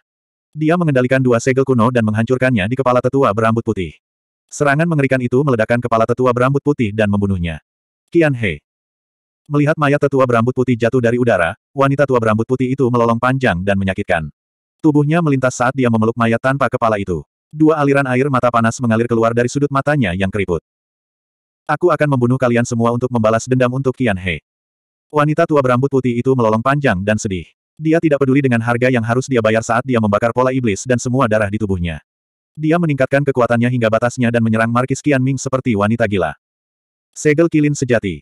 Dia mengendalikan dua segel kuno dan menghancurkannya di kepala tetua berambut putih. Serangan mengerikan itu meledakkan kepala tetua berambut putih dan membunuhnya. Kian He. Melihat mayat tetua berambut putih jatuh dari udara, wanita tua berambut putih itu melolong panjang dan menyakitkan. Tubuhnya melintas saat dia memeluk mayat tanpa kepala itu. Dua aliran air mata panas mengalir keluar dari sudut matanya yang keriput. Aku akan membunuh kalian semua untuk membalas dendam untuk Kian He. Wanita tua berambut putih itu melolong panjang dan sedih. Dia tidak peduli dengan harga yang harus dia bayar saat dia membakar pola iblis dan semua darah di tubuhnya. Dia meningkatkan kekuatannya hingga batasnya dan menyerang Markis Kian Ming seperti wanita gila. Segel kilin sejati.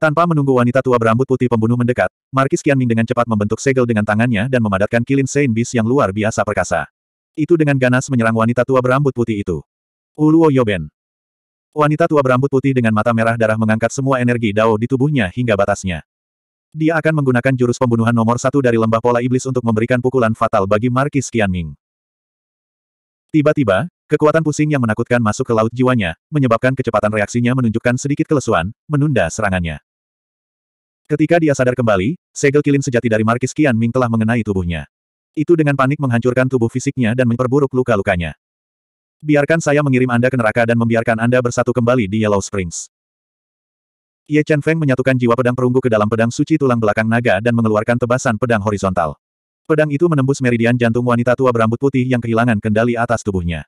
Tanpa menunggu wanita tua berambut putih pembunuh mendekat, Markis Qianming dengan cepat membentuk segel dengan tangannya dan memadatkan kilin Saint Beast yang luar biasa perkasa. Itu dengan ganas menyerang wanita tua berambut putih itu. Uluo Yoben. Wanita tua berambut putih dengan mata merah darah mengangkat semua energi Dao di tubuhnya hingga batasnya. Dia akan menggunakan jurus pembunuhan nomor satu dari lembah pola iblis untuk memberikan pukulan fatal bagi Markis Qianming. Tiba-tiba, Kekuatan pusing yang menakutkan masuk ke laut jiwanya, menyebabkan kecepatan reaksinya menunjukkan sedikit kelesuan, menunda serangannya. Ketika dia sadar kembali, segel kilin sejati dari Markis Kian Ming telah mengenai tubuhnya. Itu dengan panik menghancurkan tubuh fisiknya dan memperburuk luka-lukanya. Biarkan saya mengirim Anda ke neraka dan membiarkan Anda bersatu kembali di Yellow Springs. Ye Chen Feng menyatukan jiwa pedang perunggu ke dalam pedang suci tulang belakang naga dan mengeluarkan tebasan pedang horizontal. Pedang itu menembus meridian jantung wanita tua berambut putih yang kehilangan kendali atas tubuhnya.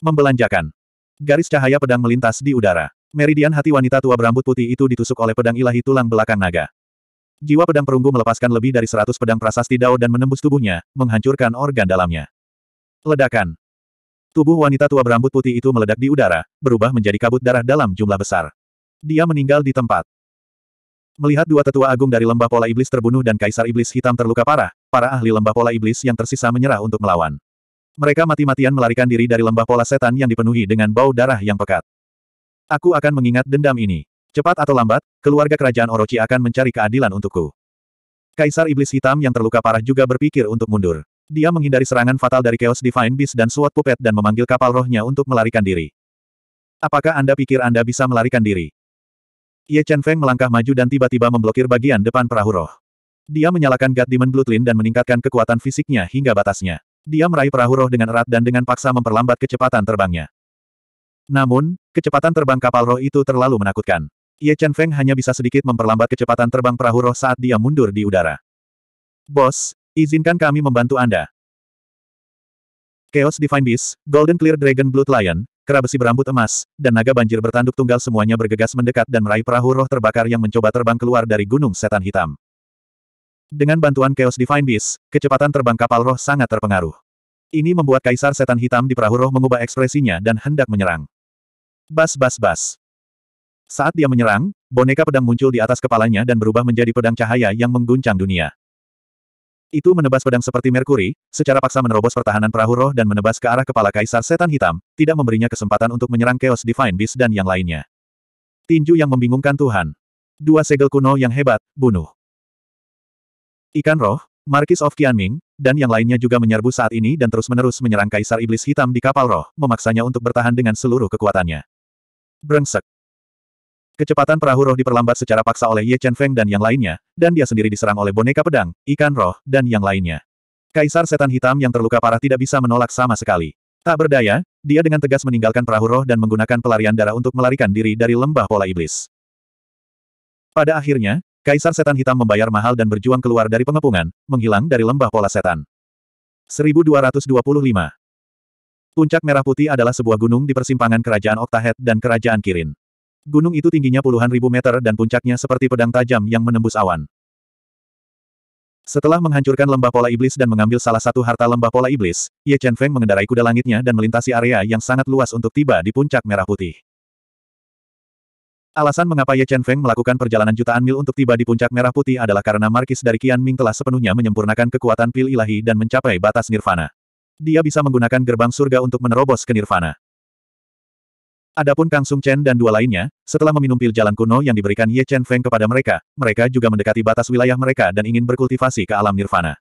Membelanjakan. Garis cahaya pedang melintas di udara. Meridian hati wanita tua berambut putih itu ditusuk oleh pedang ilahi tulang belakang naga. Jiwa pedang perunggu melepaskan lebih dari seratus pedang prasasti Dao dan menembus tubuhnya, menghancurkan organ dalamnya. Ledakan. Tubuh wanita tua berambut putih itu meledak di udara, berubah menjadi kabut darah dalam jumlah besar. Dia meninggal di tempat. Melihat dua tetua agung dari lembah pola iblis terbunuh dan kaisar iblis hitam terluka parah, para ahli lembah pola iblis yang tersisa menyerah untuk melawan. Mereka mati-matian melarikan diri dari lembah pola setan yang dipenuhi dengan bau darah yang pekat. Aku akan mengingat dendam ini. Cepat atau lambat, keluarga kerajaan Orochi akan mencari keadilan untukku. Kaisar Iblis Hitam yang terluka parah juga berpikir untuk mundur. Dia menghindari serangan fatal dari Chaos Divine Beast dan Suat Puppet dan memanggil kapal rohnya untuk melarikan diri. Apakah Anda pikir Anda bisa melarikan diri? Ye Chen Feng melangkah maju dan tiba-tiba memblokir bagian depan perahu roh. Dia menyalakan God Demon Bloodline dan meningkatkan kekuatan fisiknya hingga batasnya. Dia meraih perahu roh dengan erat dan dengan paksa memperlambat kecepatan terbangnya. Namun, kecepatan terbang kapal roh itu terlalu menakutkan. Ye Chen Feng hanya bisa sedikit memperlambat kecepatan terbang perahu roh saat dia mundur di udara. Bos, izinkan kami membantu Anda. Chaos Divine Beast, Golden Clear Dragon Blood Lion, kera besi berambut emas, dan naga banjir bertanduk tunggal semuanya bergegas mendekat dan meraih perahu roh terbakar yang mencoba terbang keluar dari gunung setan hitam. Dengan bantuan Chaos Divine Beast, kecepatan terbang kapal roh sangat terpengaruh. Ini membuat Kaisar Setan Hitam di perahu roh mengubah ekspresinya dan hendak menyerang. Bas bas bas. Saat dia menyerang, boneka pedang muncul di atas kepalanya dan berubah menjadi pedang cahaya yang mengguncang dunia. Itu menebas pedang seperti Merkuri, secara paksa menerobos pertahanan perahu roh dan menebas ke arah kepala Kaisar Setan Hitam, tidak memberinya kesempatan untuk menyerang Chaos Divine Beast dan yang lainnya. Tinju yang membingungkan Tuhan. Dua segel kuno yang hebat, bunuh. Ikan roh, Markis of Qianming, dan yang lainnya juga menyerbu saat ini dan terus-menerus menyerang Kaisar Iblis Hitam di kapal roh, memaksanya untuk bertahan dengan seluruh kekuatannya. Brengsek. Kecepatan perahu roh diperlambat secara paksa oleh Ye Chen Feng dan yang lainnya, dan dia sendiri diserang oleh boneka pedang, ikan roh, dan yang lainnya. Kaisar Setan Hitam yang terluka parah tidak bisa menolak sama sekali. Tak berdaya, dia dengan tegas meninggalkan perahu roh dan menggunakan pelarian darah untuk melarikan diri dari lembah pola iblis. Pada akhirnya, Kaisar Setan Hitam membayar mahal dan berjuang keluar dari pengepungan, menghilang dari lembah pola setan. 1225 Puncak Merah Putih adalah sebuah gunung di persimpangan Kerajaan Oktahet dan Kerajaan Kirin. Gunung itu tingginya puluhan ribu meter dan puncaknya seperti pedang tajam yang menembus awan. Setelah menghancurkan lembah pola iblis dan mengambil salah satu harta lembah pola iblis, Ye Chen Feng mengendarai kuda langitnya dan melintasi area yang sangat luas untuk tiba di puncak merah putih. Alasan mengapa Ye Chen Feng melakukan perjalanan jutaan mil untuk tiba di puncak merah putih adalah karena Markis dari Qian Ming telah sepenuhnya menyempurnakan kekuatan pil ilahi dan mencapai batas nirvana. Dia bisa menggunakan gerbang surga untuk menerobos ke nirvana. Adapun Kang Sung Chen dan dua lainnya, setelah meminum pil jalan kuno yang diberikan Ye Chen Feng kepada mereka, mereka juga mendekati batas wilayah mereka dan ingin berkultivasi ke alam nirvana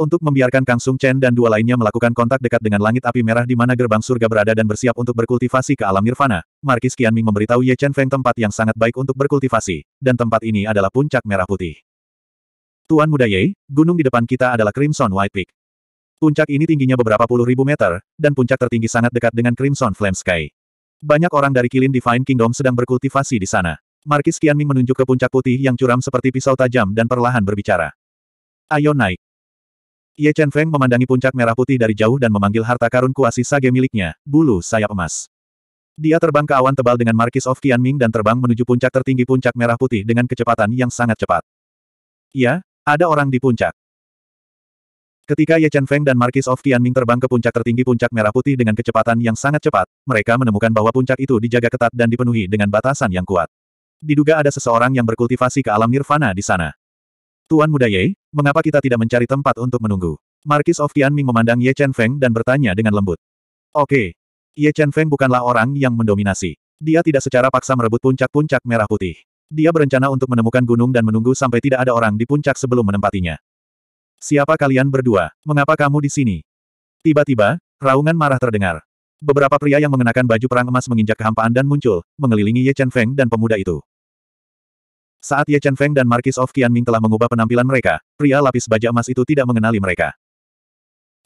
untuk membiarkan Kang Sung Chen dan dua lainnya melakukan kontak dekat dengan langit api merah di mana gerbang surga berada dan bersiap untuk berkultivasi ke alam nirvana, Markis Ming memberitahu Ye Chen Feng tempat yang sangat baik untuk berkultivasi, dan tempat ini adalah puncak merah putih. Tuan Muda Ye, gunung di depan kita adalah Crimson White Peak. Puncak ini tingginya beberapa puluh ribu meter, dan puncak tertinggi sangat dekat dengan Crimson Flame Sky. Banyak orang dari Kilin Divine Kingdom sedang berkultivasi di sana. Markis Ming menunjuk ke puncak putih yang curam seperti pisau tajam dan perlahan berbicara. Ayo naik. Ye Chen Feng memandangi puncak merah putih dari jauh dan memanggil harta karun kuasi sage miliknya, bulu sayap emas. Dia terbang ke awan tebal dengan Markis of Qianming dan terbang menuju puncak tertinggi puncak merah putih dengan kecepatan yang sangat cepat. Ya, ada orang di puncak. Ketika Ye Chen Feng dan Markis of Qianming terbang ke puncak tertinggi puncak merah putih dengan kecepatan yang sangat cepat, mereka menemukan bahwa puncak itu dijaga ketat dan dipenuhi dengan batasan yang kuat. Diduga ada seseorang yang berkultivasi ke alam nirvana di sana. Tuan Muda Ye, mengapa kita tidak mencari tempat untuk menunggu? Markis of Tianming memandang Ye Chen Feng dan bertanya dengan lembut. Oke. Ye Chen Feng bukanlah orang yang mendominasi. Dia tidak secara paksa merebut puncak-puncak merah putih. Dia berencana untuk menemukan gunung dan menunggu sampai tidak ada orang di puncak sebelum menempatinya. Siapa kalian berdua? Mengapa kamu di sini? Tiba-tiba, raungan marah terdengar. Beberapa pria yang mengenakan baju perang emas menginjak kehampaan dan muncul, mengelilingi Ye Chen Feng dan pemuda itu. Saat Ye Chen Feng dan Markis of Qianming telah mengubah penampilan mereka, pria lapis baja emas itu tidak mengenali mereka.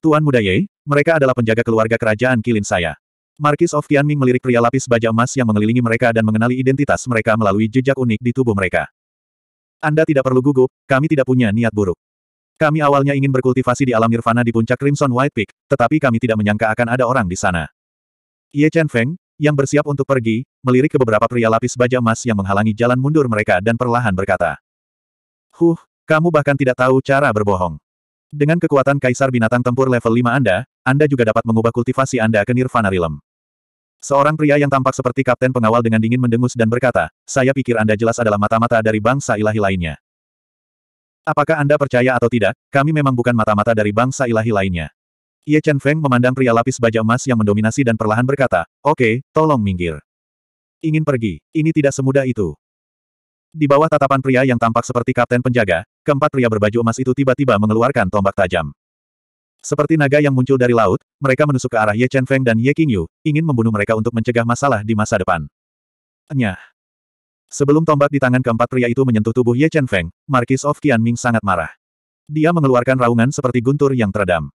Tuan Muda Ye, mereka adalah penjaga keluarga kerajaan Kilin saya. Markis of Qianming melirik pria lapis baja emas yang mengelilingi mereka dan mengenali identitas mereka melalui jejak unik di tubuh mereka. Anda tidak perlu gugup, kami tidak punya niat buruk. Kami awalnya ingin berkultivasi di alam nirvana di puncak Crimson White Peak, tetapi kami tidak menyangka akan ada orang di sana. Ye Chen Feng, yang bersiap untuk pergi, melirik ke beberapa pria lapis baja emas yang menghalangi jalan mundur mereka dan perlahan berkata. Huh, kamu bahkan tidak tahu cara berbohong. Dengan kekuatan Kaisar Binatang Tempur level 5 Anda, Anda juga dapat mengubah kultivasi Anda ke Nirvana Realm. Seorang pria yang tampak seperti kapten pengawal dengan dingin mendengus dan berkata, saya pikir Anda jelas adalah mata-mata dari bangsa ilahi lainnya. Apakah Anda percaya atau tidak, kami memang bukan mata-mata dari bangsa ilahi lainnya. Ye Chen Feng memandang pria lapis baja emas yang mendominasi dan perlahan berkata, Oke, tolong minggir. Ingin pergi, ini tidak semudah itu. Di bawah tatapan pria yang tampak seperti kapten penjaga, keempat pria berbaju emas itu tiba-tiba mengeluarkan tombak tajam. Seperti naga yang muncul dari laut, mereka menusuk ke arah Ye Chen Feng dan Ye Yu, ingin membunuh mereka untuk mencegah masalah di masa depan. Enyah. Sebelum tombak di tangan keempat pria itu menyentuh tubuh Ye Chen Feng, Marquis of Qianming sangat marah. Dia mengeluarkan raungan seperti guntur yang teredam.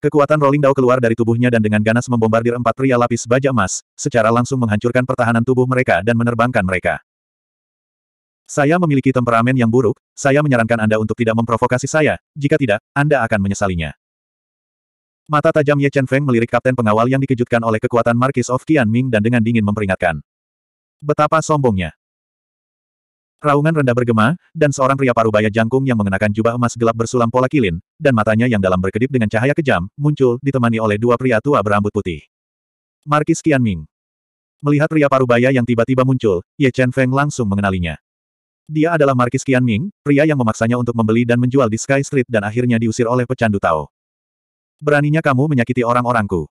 Kekuatan Rolling Dao keluar dari tubuhnya dan dengan ganas membombardir empat pria lapis baja emas, secara langsung menghancurkan pertahanan tubuh mereka dan menerbangkan mereka. Saya memiliki temperamen yang buruk, saya menyarankan Anda untuk tidak memprovokasi saya, jika tidak, Anda akan menyesalinya. Mata tajam Ye Chen Feng melirik kapten pengawal yang dikejutkan oleh kekuatan Marquis of Tianming dan dengan dingin memperingatkan. Betapa sombongnya. Raungan rendah bergema, dan seorang pria parubaya jangkung yang mengenakan jubah emas gelap bersulam pola kilin, dan matanya yang dalam berkedip dengan cahaya kejam, muncul, ditemani oleh dua pria tua berambut putih. Markis Ming Melihat pria parubaya yang tiba-tiba muncul, Ye Chen Feng langsung mengenalinya. Dia adalah Markis Ming, pria yang memaksanya untuk membeli dan menjual di Sky Street dan akhirnya diusir oleh pecandu Tao. Beraninya kamu menyakiti orang-orangku.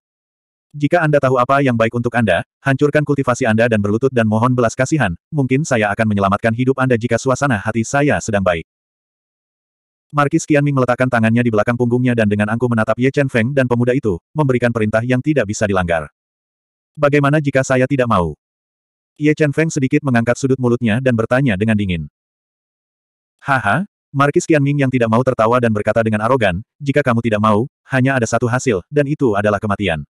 Jika Anda tahu apa yang baik untuk Anda, hancurkan kultivasi Anda dan berlutut dan mohon belas kasihan, mungkin saya akan menyelamatkan hidup Anda jika suasana hati saya sedang baik. Markis Qianming meletakkan tangannya di belakang punggungnya dan dengan angkuh menatap Ye Chen Feng dan pemuda itu, memberikan perintah yang tidak bisa dilanggar. Bagaimana jika saya tidak mau? Ye Chen Feng sedikit mengangkat sudut mulutnya dan bertanya dengan dingin. Haha, Markis Qianming yang tidak mau tertawa dan berkata dengan arogan, jika kamu tidak mau, hanya ada satu hasil, dan itu adalah kematian.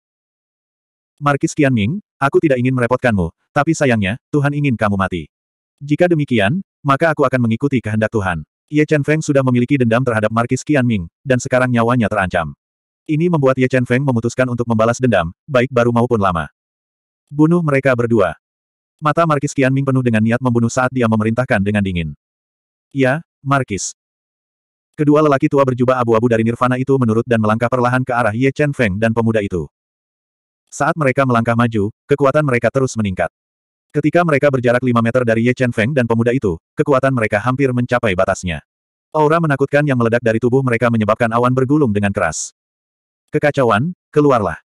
Markis Qianming, aku tidak ingin merepotkanmu, tapi sayangnya, Tuhan ingin kamu mati. Jika demikian, maka aku akan mengikuti kehendak Tuhan. Ye Chen Feng sudah memiliki dendam terhadap Markis Qianming, dan sekarang nyawanya terancam. Ini membuat Ye Chen Feng memutuskan untuk membalas dendam, baik baru maupun lama. Bunuh mereka berdua. Mata Markis Qianming penuh dengan niat membunuh saat dia memerintahkan dengan dingin. Ya, Markis. Kedua lelaki tua berjubah abu-abu dari Nirvana itu menurut dan melangkah perlahan ke arah Ye Chen Feng dan pemuda itu. Saat mereka melangkah maju, kekuatan mereka terus meningkat. Ketika mereka berjarak 5 meter dari Ye Chen Feng dan pemuda itu, kekuatan mereka hampir mencapai batasnya. Aura menakutkan yang meledak dari tubuh mereka menyebabkan awan bergulung dengan keras. Kekacauan, keluarlah.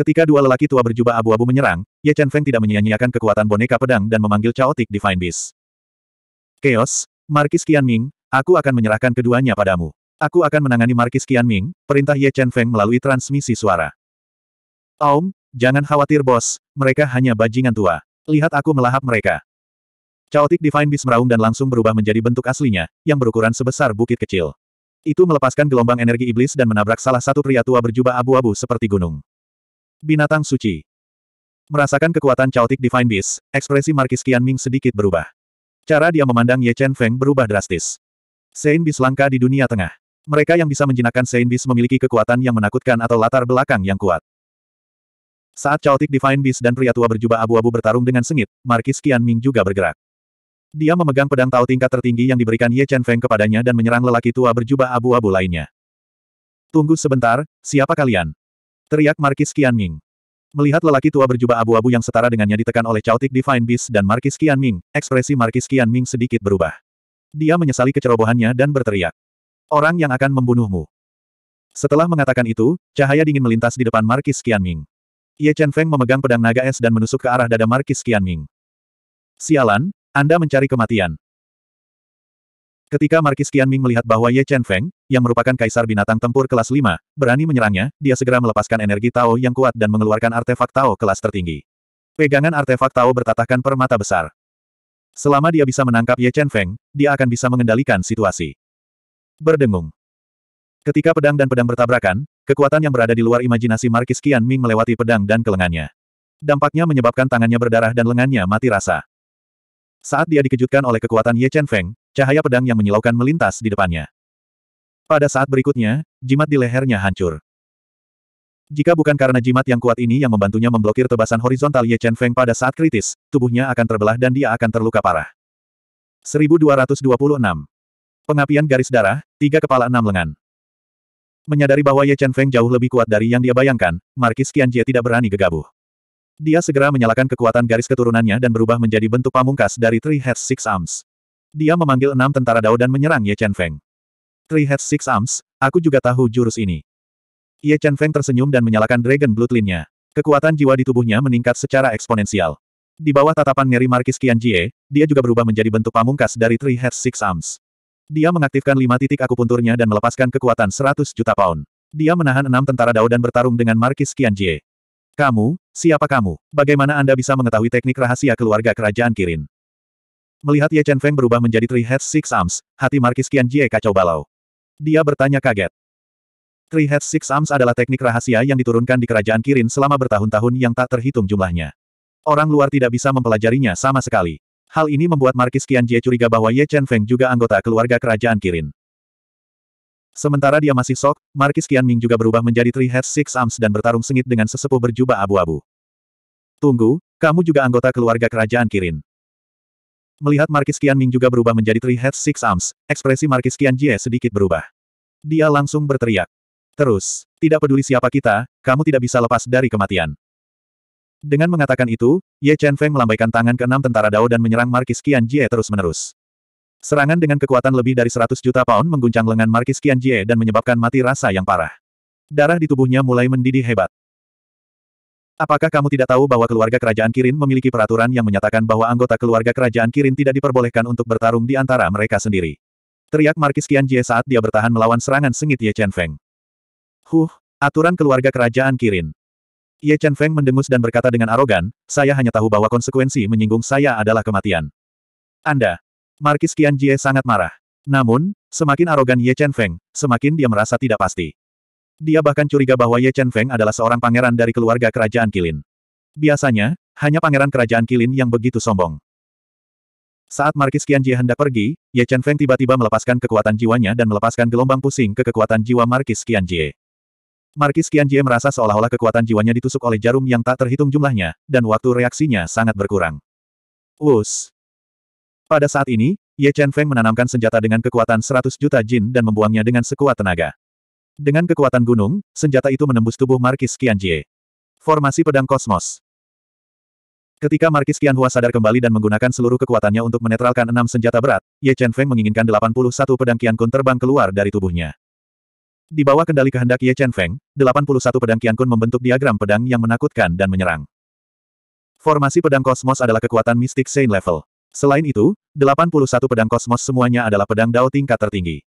Ketika dua lelaki tua berjubah abu-abu menyerang, Ye Chen Feng tidak menyia-nyiakan kekuatan boneka pedang dan memanggil caotik Divine Beast. Chaos, Markis Ming, aku akan menyerahkan keduanya padamu. Aku akan menangani Markis Ming. perintah Ye Chen Feng melalui transmisi suara. Aum, jangan khawatir bos, mereka hanya bajingan tua. Lihat aku melahap mereka. Chaotic Divine Beast meraung dan langsung berubah menjadi bentuk aslinya, yang berukuran sebesar bukit kecil. Itu melepaskan gelombang energi iblis dan menabrak salah satu pria tua berjubah abu-abu seperti gunung. Binatang suci. Merasakan kekuatan Chaotic Divine Beast, ekspresi Markis Qianming sedikit berubah. Cara dia memandang Ye Chen Feng berubah drastis. Sein Beast langka di dunia tengah. Mereka yang bisa menjinakkan Sein Beast memiliki kekuatan yang menakutkan atau latar belakang yang kuat. Saat Chaotic Divine Beast dan pria tua berjubah abu-abu bertarung dengan sengit, Markis Qianming juga bergerak. Dia memegang pedang Tao tingkat tertinggi yang diberikan Ye Chen Feng kepadanya dan menyerang lelaki tua berjubah abu-abu lainnya. Tunggu sebentar, siapa kalian? Teriak Markis Qianming. Melihat lelaki tua berjubah abu-abu yang setara dengannya ditekan oleh Chaotic Divine Beast dan Markis Qianming, ekspresi Markis Qianming sedikit berubah. Dia menyesali kecerobohannya dan berteriak. Orang yang akan membunuhmu. Setelah mengatakan itu, cahaya dingin melintas di depan Markis Qianming. Ye Chen Feng memegang pedang naga es dan menusuk ke arah dada Markis Qianming. Sialan, Anda mencari kematian. Ketika Markis Qianming melihat bahwa Ye Chen Feng, yang merupakan kaisar binatang tempur kelas 5, berani menyerangnya, dia segera melepaskan energi Tao yang kuat dan mengeluarkan artefak Tao kelas tertinggi. Pegangan artefak Tao bertatahkan permata besar. Selama dia bisa menangkap Ye Chen Feng, dia akan bisa mengendalikan situasi. Berdengung. Ketika pedang dan pedang bertabrakan, kekuatan yang berada di luar imajinasi Markis Qian Ming melewati pedang dan kelengannya. Dampaknya menyebabkan tangannya berdarah dan lengannya mati rasa. Saat dia dikejutkan oleh kekuatan Ye Chen Feng, cahaya pedang yang menyilaukan melintas di depannya. Pada saat berikutnya, jimat di lehernya hancur. Jika bukan karena jimat yang kuat ini yang membantunya memblokir tebasan horizontal Ye Chen Feng pada saat kritis, tubuhnya akan terbelah dan dia akan terluka parah. 1226. Pengapian garis darah, tiga kepala enam lengan. Menyadari bahwa Ye Chen Feng jauh lebih kuat dari yang dia bayangkan, Markis Jie tidak berani gegabah. Dia segera menyalakan kekuatan garis keturunannya dan berubah menjadi bentuk pamungkas dari Three Heads Six Arms. Dia memanggil enam tentara Dao dan menyerang Ye Chen Feng. Three Heads Six Arms, aku juga tahu jurus ini. Ye Chen Feng tersenyum dan menyalakan Dragon Bloodline-nya. Kekuatan jiwa di tubuhnya meningkat secara eksponensial. Di bawah tatapan ngeri Markis Qian Jie, dia juga berubah menjadi bentuk pamungkas dari Three Heads Six Arms. Dia mengaktifkan lima titik akupunturnya dan melepaskan kekuatan seratus juta pound. Dia menahan enam tentara Dao dan bertarung dengan Markis Qianjie. Kamu, siapa kamu? Bagaimana Anda bisa mengetahui teknik rahasia keluarga kerajaan Kirin? Melihat Ye Chen Feng berubah menjadi Three Heads Six Arms, hati Markis Jie kacau balau. Dia bertanya kaget. Three Heads Six Arms adalah teknik rahasia yang diturunkan di kerajaan Kirin selama bertahun-tahun yang tak terhitung jumlahnya. Orang luar tidak bisa mempelajarinya sama sekali. Hal ini membuat Markis Qian Jie curiga bahwa Ye Chen Feng juga anggota keluarga kerajaan Kirin. Sementara dia masih sok, Markis Qian Ming juga berubah menjadi Three Heads Six Arms dan bertarung sengit dengan sesepuh berjubah abu-abu. Tunggu, kamu juga anggota keluarga kerajaan Kirin. Melihat Markis Qian Ming juga berubah menjadi Three Heads Six Arms, ekspresi Markis Qian Jie sedikit berubah. Dia langsung berteriak. Terus, tidak peduli siapa kita, kamu tidak bisa lepas dari kematian. Dengan mengatakan itu, Ye Chen Feng melambaikan tangan ke enam tentara Dao dan menyerang Markis Qian Jie terus-menerus. Serangan dengan kekuatan lebih dari 100 juta pound mengguncang lengan Markis Qian Jie dan menyebabkan mati rasa yang parah. Darah di tubuhnya mulai mendidih hebat. Apakah kamu tidak tahu bahwa keluarga kerajaan Kirin memiliki peraturan yang menyatakan bahwa anggota keluarga kerajaan Kirin tidak diperbolehkan untuk bertarung di antara mereka sendiri? Teriak Markis Qian Jie saat dia bertahan melawan serangan sengit Ye Chen Feng. Huh, aturan keluarga kerajaan Kirin. Ye Chen Feng mendengus dan berkata dengan arogan, saya hanya tahu bahwa konsekuensi menyinggung saya adalah kematian. Anda. Markis Qian Jie sangat marah. Namun, semakin arogan Ye Chen Feng, semakin dia merasa tidak pasti. Dia bahkan curiga bahwa Ye Chen Feng adalah seorang pangeran dari keluarga kerajaan Kilin. Biasanya, hanya pangeran kerajaan Kilin yang begitu sombong. Saat Markis Qian Jie hendak pergi, Ye Chen Feng tiba-tiba melepaskan kekuatan jiwanya dan melepaskan gelombang pusing ke kekuatan jiwa Markis Qian Jie. Markis Qianjie merasa seolah-olah kekuatan jiwanya ditusuk oleh jarum yang tak terhitung jumlahnya, dan waktu reaksinya sangat berkurang. Wus! Pada saat ini, Ye Chen Feng menanamkan senjata dengan kekuatan 100 juta jin dan membuangnya dengan sekuat tenaga. Dengan kekuatan gunung, senjata itu menembus tubuh Markis Qianjie. Formasi Pedang Kosmos Ketika Markis Qianhua sadar kembali dan menggunakan seluruh kekuatannya untuk menetralkan enam senjata berat, Ye Chen Feng menginginkan 81 pedang Kian Kun terbang keluar dari tubuhnya. Di bawah kendali kehendak Ye Chen Feng, 81 pedang Kun membentuk diagram pedang yang menakutkan dan menyerang. Formasi pedang kosmos adalah kekuatan mistik Saint level. Selain itu, 81 pedang kosmos semuanya adalah pedang Dao tingkat tertinggi.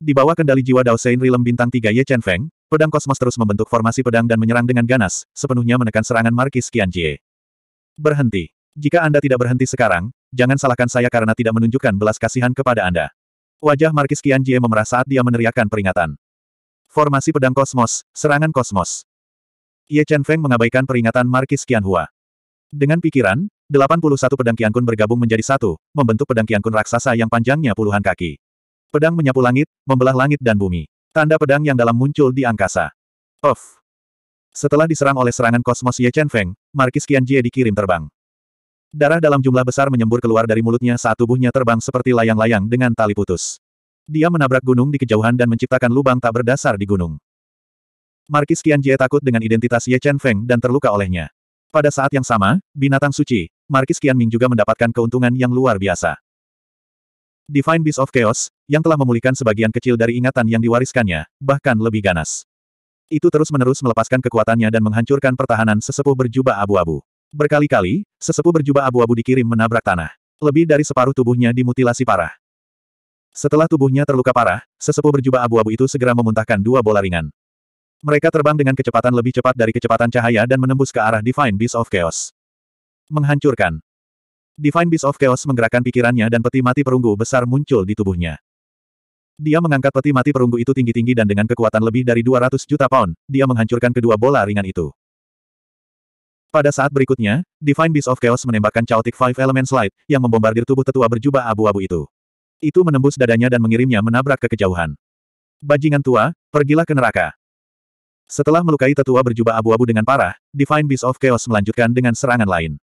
Di bawah kendali jiwa Dao Saint Rilem bintang 3 Ye Chen Feng, pedang kosmos terus membentuk formasi pedang dan menyerang dengan ganas, sepenuhnya menekan serangan Markis Qian Jie. Berhenti. Jika Anda tidak berhenti sekarang, jangan salahkan saya karena tidak menunjukkan belas kasihan kepada Anda. Wajah Markis Kianjie memerah saat dia meneriakkan peringatan. Formasi pedang kosmos, serangan kosmos. Ye Chen Feng mengabaikan peringatan Markis Kianhua. Dengan pikiran, 81 pedang Qian Kun bergabung menjadi satu, membentuk pedang Qian Kun raksasa yang panjangnya puluhan kaki. Pedang menyapu langit, membelah langit dan bumi. Tanda pedang yang dalam muncul di angkasa. Of. Setelah diserang oleh serangan kosmos Ye Chen Feng, Markis Qian dikirim terbang. Darah dalam jumlah besar menyembur keluar dari mulutnya saat tubuhnya terbang seperti layang-layang dengan tali putus. Dia menabrak gunung di kejauhan dan menciptakan lubang tak berdasar di gunung. Markis Qianjie takut dengan identitas Ye Chen Feng dan terluka olehnya. Pada saat yang sama, binatang suci, Markis Qianming juga mendapatkan keuntungan yang luar biasa. Divine Beast of Chaos, yang telah memulihkan sebagian kecil dari ingatan yang diwariskannya, bahkan lebih ganas. Itu terus-menerus melepaskan kekuatannya dan menghancurkan pertahanan sesepuh berjubah abu-abu. Berkali-kali, sesepuh berjubah abu-abu dikirim menabrak tanah. Lebih dari separuh tubuhnya dimutilasi parah. Setelah tubuhnya terluka parah, sesepuh berjubah abu-abu itu segera memuntahkan dua bola ringan. Mereka terbang dengan kecepatan lebih cepat dari kecepatan cahaya dan menembus ke arah Divine Beast of Chaos. Menghancurkan. Divine Beast of Chaos menggerakkan pikirannya dan peti mati perunggu besar muncul di tubuhnya. Dia mengangkat peti mati perunggu itu tinggi-tinggi dan dengan kekuatan lebih dari 200 juta pound, dia menghancurkan kedua bola ringan itu. Pada saat berikutnya, Divine Beast of Chaos menembakkan Chaotic Five Elements Light, yang membombardir tubuh tetua berjubah abu-abu itu. Itu menembus dadanya dan mengirimnya menabrak ke kejauhan. Bajingan tua, pergilah ke neraka. Setelah melukai tetua berjubah abu-abu dengan parah, Divine Beast of Chaos melanjutkan dengan serangan lain.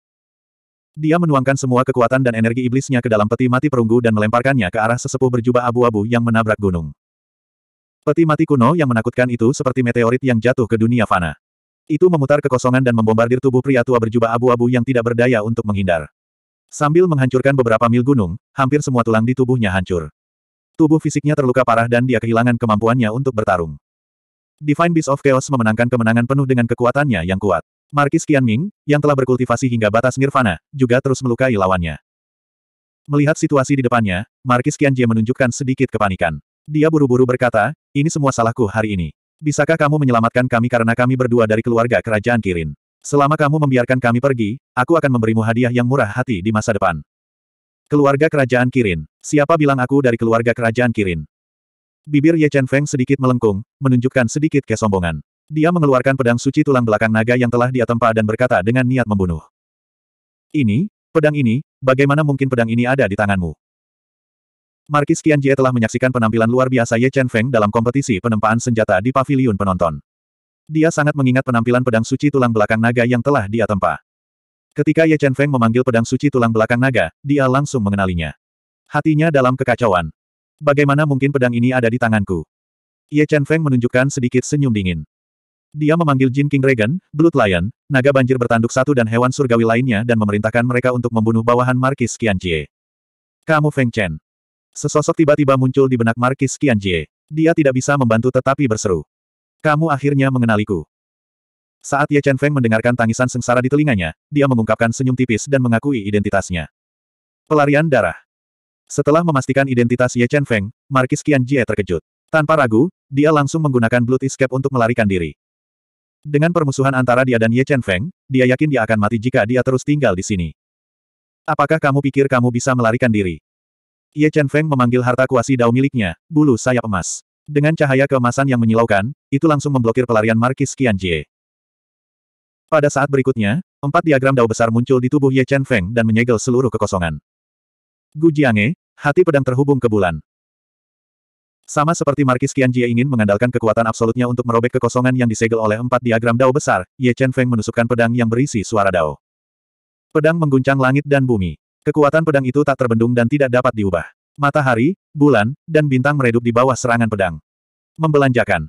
Dia menuangkan semua kekuatan dan energi iblisnya ke dalam peti mati perunggu dan melemparkannya ke arah sesepuh berjubah abu-abu yang menabrak gunung. Peti mati kuno yang menakutkan itu seperti meteorit yang jatuh ke dunia fana. Itu memutar kekosongan dan membombardir tubuh pria tua berjubah abu-abu yang tidak berdaya untuk menghindar. Sambil menghancurkan beberapa mil gunung, hampir semua tulang di tubuhnya hancur. Tubuh fisiknya terluka parah dan dia kehilangan kemampuannya untuk bertarung. Divine Beast of Chaos memenangkan kemenangan penuh dengan kekuatannya yang kuat. Markis Qianming, yang telah berkultivasi hingga batas nirvana, juga terus melukai lawannya. Melihat situasi di depannya, Markis Qianjie menunjukkan sedikit kepanikan. Dia buru-buru berkata, ini semua salahku hari ini. Bisakah kamu menyelamatkan kami karena kami berdua dari keluarga kerajaan Kirin? Selama kamu membiarkan kami pergi, aku akan memberimu hadiah yang murah hati di masa depan. Keluarga kerajaan Kirin. Siapa bilang aku dari keluarga kerajaan Kirin? Bibir Ye Chen Feng sedikit melengkung, menunjukkan sedikit kesombongan. Dia mengeluarkan pedang suci tulang belakang naga yang telah dia tempa dan berkata dengan niat membunuh. Ini, pedang ini, bagaimana mungkin pedang ini ada di tanganmu? Markis Qianjie telah menyaksikan penampilan luar biasa Ye Chen Feng dalam kompetisi penempaan senjata di paviliun penonton. Dia sangat mengingat penampilan pedang suci tulang belakang naga yang telah dia tempa. Ketika Ye Chen Feng memanggil pedang suci tulang belakang naga, dia langsung mengenalinya. Hatinya dalam kekacauan. Bagaimana mungkin pedang ini ada di tanganku? Ye Chen Feng menunjukkan sedikit senyum dingin. Dia memanggil Jin King Dragon, Blood Lion, naga banjir bertanduk satu dan hewan surgawi lainnya dan memerintahkan mereka untuk membunuh bawahan Markis Qianjie. Kamu Feng Chen. Sesosok tiba-tiba muncul di benak Markis Qianjie. Dia tidak bisa membantu tetapi berseru. Kamu akhirnya mengenaliku. Saat Ye Chen Feng mendengarkan tangisan sengsara di telinganya, dia mengungkapkan senyum tipis dan mengakui identitasnya. Pelarian darah. Setelah memastikan identitas Ye Chen Feng, Markis Qianjie terkejut. Tanpa ragu, dia langsung menggunakan Blood Escape untuk melarikan diri. Dengan permusuhan antara dia dan Ye Chen Feng, dia yakin dia akan mati jika dia terus tinggal di sini. Apakah kamu pikir kamu bisa melarikan diri? Ye Chen Feng memanggil harta kuasi dao miliknya, bulu sayap emas. Dengan cahaya keemasan yang menyilaukan, itu langsung memblokir pelarian Markis Jie. Pada saat berikutnya, empat diagram dao besar muncul di tubuh Ye Chen Feng dan menyegel seluruh kekosongan. Gu Jiange, hati pedang terhubung ke bulan. Sama seperti Markis Jie ingin mengandalkan kekuatan absolutnya untuk merobek kekosongan yang disegel oleh empat diagram dao besar, Ye Chen Feng menusukkan pedang yang berisi suara dao. Pedang mengguncang langit dan bumi. Kekuatan pedang itu tak terbendung dan tidak dapat diubah. Matahari, bulan, dan bintang meredup di bawah serangan pedang. Membelanjakan.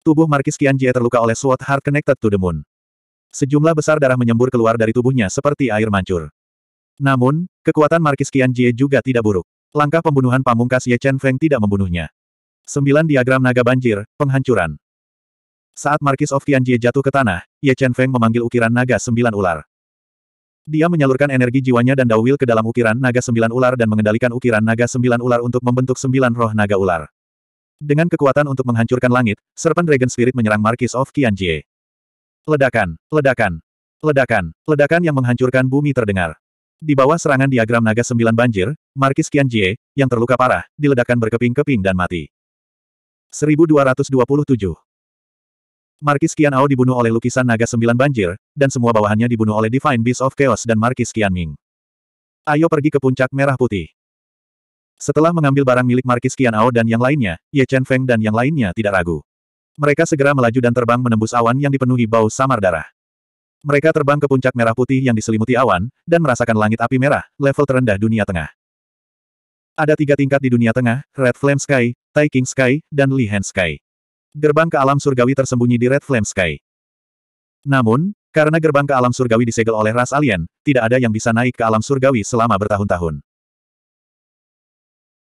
Tubuh Markis Kianjie terluka oleh Sword Heart Connected to the Moon. Sejumlah besar darah menyembur keluar dari tubuhnya seperti air mancur. Namun, kekuatan Markis Kianjie juga tidak buruk. Langkah pembunuhan pamungkas Ye Chen Feng tidak membunuhnya. Sembilan diagram naga banjir, penghancuran. Saat Markis of Kianjie jatuh ke tanah, Ye Chen Feng memanggil ukiran naga sembilan ular. Dia menyalurkan energi jiwanya dan dawil ke dalam ukiran naga sembilan ular dan mengendalikan ukiran naga sembilan ular untuk membentuk sembilan roh naga ular. Dengan kekuatan untuk menghancurkan langit, Serpent Dragon Spirit menyerang Marquis of Qianjie. Ledakan, ledakan, ledakan, ledakan yang menghancurkan bumi terdengar. Di bawah serangan diagram naga sembilan banjir, Marquis Qianjie, yang terluka parah, diledakkan berkeping-keping dan mati. 1227 Markis Kian Ao dibunuh oleh lukisan naga sembilan banjir, dan semua bawahannya dibunuh oleh Divine Beast of Chaos dan Markis Kian Ming. Ayo pergi ke puncak merah putih. Setelah mengambil barang milik Markis Kian Ao dan yang lainnya, Ye Chen Feng dan yang lainnya tidak ragu. Mereka segera melaju dan terbang menembus awan yang dipenuhi bau samar darah. Mereka terbang ke puncak merah putih yang diselimuti awan, dan merasakan langit api merah, level terendah dunia tengah. Ada tiga tingkat di dunia tengah, Red Flame Sky, Tai Sky, dan Lihan Sky gerbang ke alam surgawi tersembunyi di Red Flame Sky. Namun, karena gerbang ke alam surgawi disegel oleh ras alien, tidak ada yang bisa naik ke alam surgawi selama bertahun-tahun.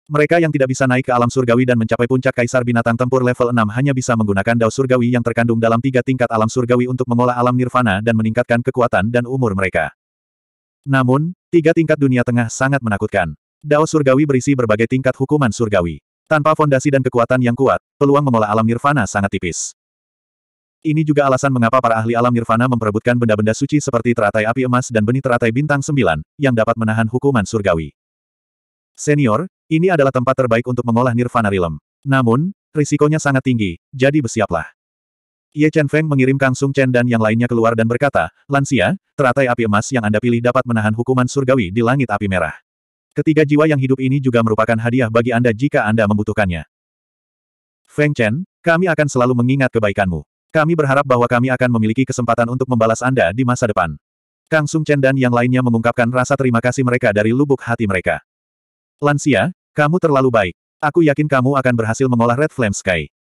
Mereka yang tidak bisa naik ke alam surgawi dan mencapai puncak kaisar binatang tempur level 6 hanya bisa menggunakan dao surgawi yang terkandung dalam tiga tingkat alam surgawi untuk mengolah alam nirvana dan meningkatkan kekuatan dan umur mereka. Namun, tiga tingkat dunia tengah sangat menakutkan. Dao surgawi berisi berbagai tingkat hukuman surgawi. Tanpa fondasi dan kekuatan yang kuat, peluang mengolah alam nirvana sangat tipis. Ini juga alasan mengapa para ahli alam nirvana memperebutkan benda-benda suci seperti teratai api emas dan benih teratai bintang sembilan, yang dapat menahan hukuman surgawi. Senior, ini adalah tempat terbaik untuk mengolah nirvana rilem. Namun, risikonya sangat tinggi, jadi bersiaplah. Ye Chen Feng mengirim Kang Sung Chen dan yang lainnya keluar dan berkata, Lansia, teratai api emas yang Anda pilih dapat menahan hukuman surgawi di langit api merah. Ketiga jiwa yang hidup ini juga merupakan hadiah bagi Anda jika Anda membutuhkannya. Feng Chen, kami akan selalu mengingat kebaikanmu. Kami berharap bahwa kami akan memiliki kesempatan untuk membalas Anda di masa depan. Kang Sung Chen dan yang lainnya mengungkapkan rasa terima kasih mereka dari lubuk hati mereka. Lansia, kamu terlalu baik. Aku yakin kamu akan berhasil mengolah Red Flame Sky.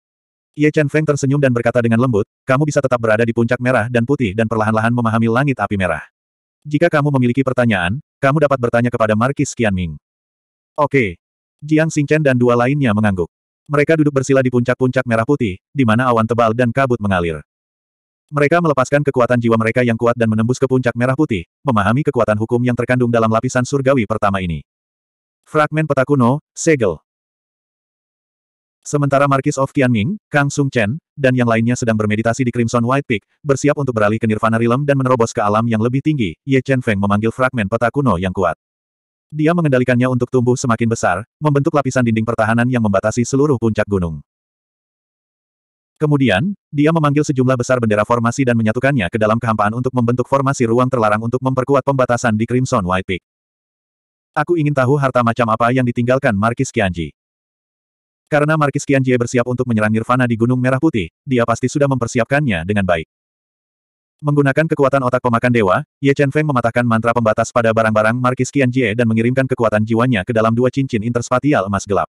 Ye Chen Feng tersenyum dan berkata dengan lembut, kamu bisa tetap berada di puncak merah dan putih dan perlahan-lahan memahami langit api merah. Jika kamu memiliki pertanyaan, kamu dapat bertanya kepada Markis Qianming. Oke. Jiang Xingchen dan dua lainnya mengangguk. Mereka duduk bersila di puncak-puncak merah putih, di mana awan tebal dan kabut mengalir. Mereka melepaskan kekuatan jiwa mereka yang kuat dan menembus ke puncak merah putih, memahami kekuatan hukum yang terkandung dalam lapisan surgawi pertama ini. Fragmen peta kuno, segel. Sementara Markis of Tianming, Kang Sung Chen, dan yang lainnya sedang bermeditasi di Crimson White Peak, bersiap untuk beralih ke Nirvana Realm dan menerobos ke alam yang lebih tinggi, Ye Chen Feng memanggil fragmen peta kuno yang kuat. Dia mengendalikannya untuk tumbuh semakin besar, membentuk lapisan dinding pertahanan yang membatasi seluruh puncak gunung. Kemudian, dia memanggil sejumlah besar bendera formasi dan menyatukannya ke dalam kehampaan untuk membentuk formasi ruang terlarang untuk memperkuat pembatasan di Crimson White Peak. Aku ingin tahu harta macam apa yang ditinggalkan Markis Kianji. Karena Markis Kianjie bersiap untuk menyerang Nirvana di Gunung Merah Putih, dia pasti sudah mempersiapkannya dengan baik. Menggunakan kekuatan otak pemakan dewa, Ye Chen Feng mematahkan mantra pembatas pada barang-barang Markis Kianjie dan mengirimkan kekuatan jiwanya ke dalam dua cincin interspatial emas gelap.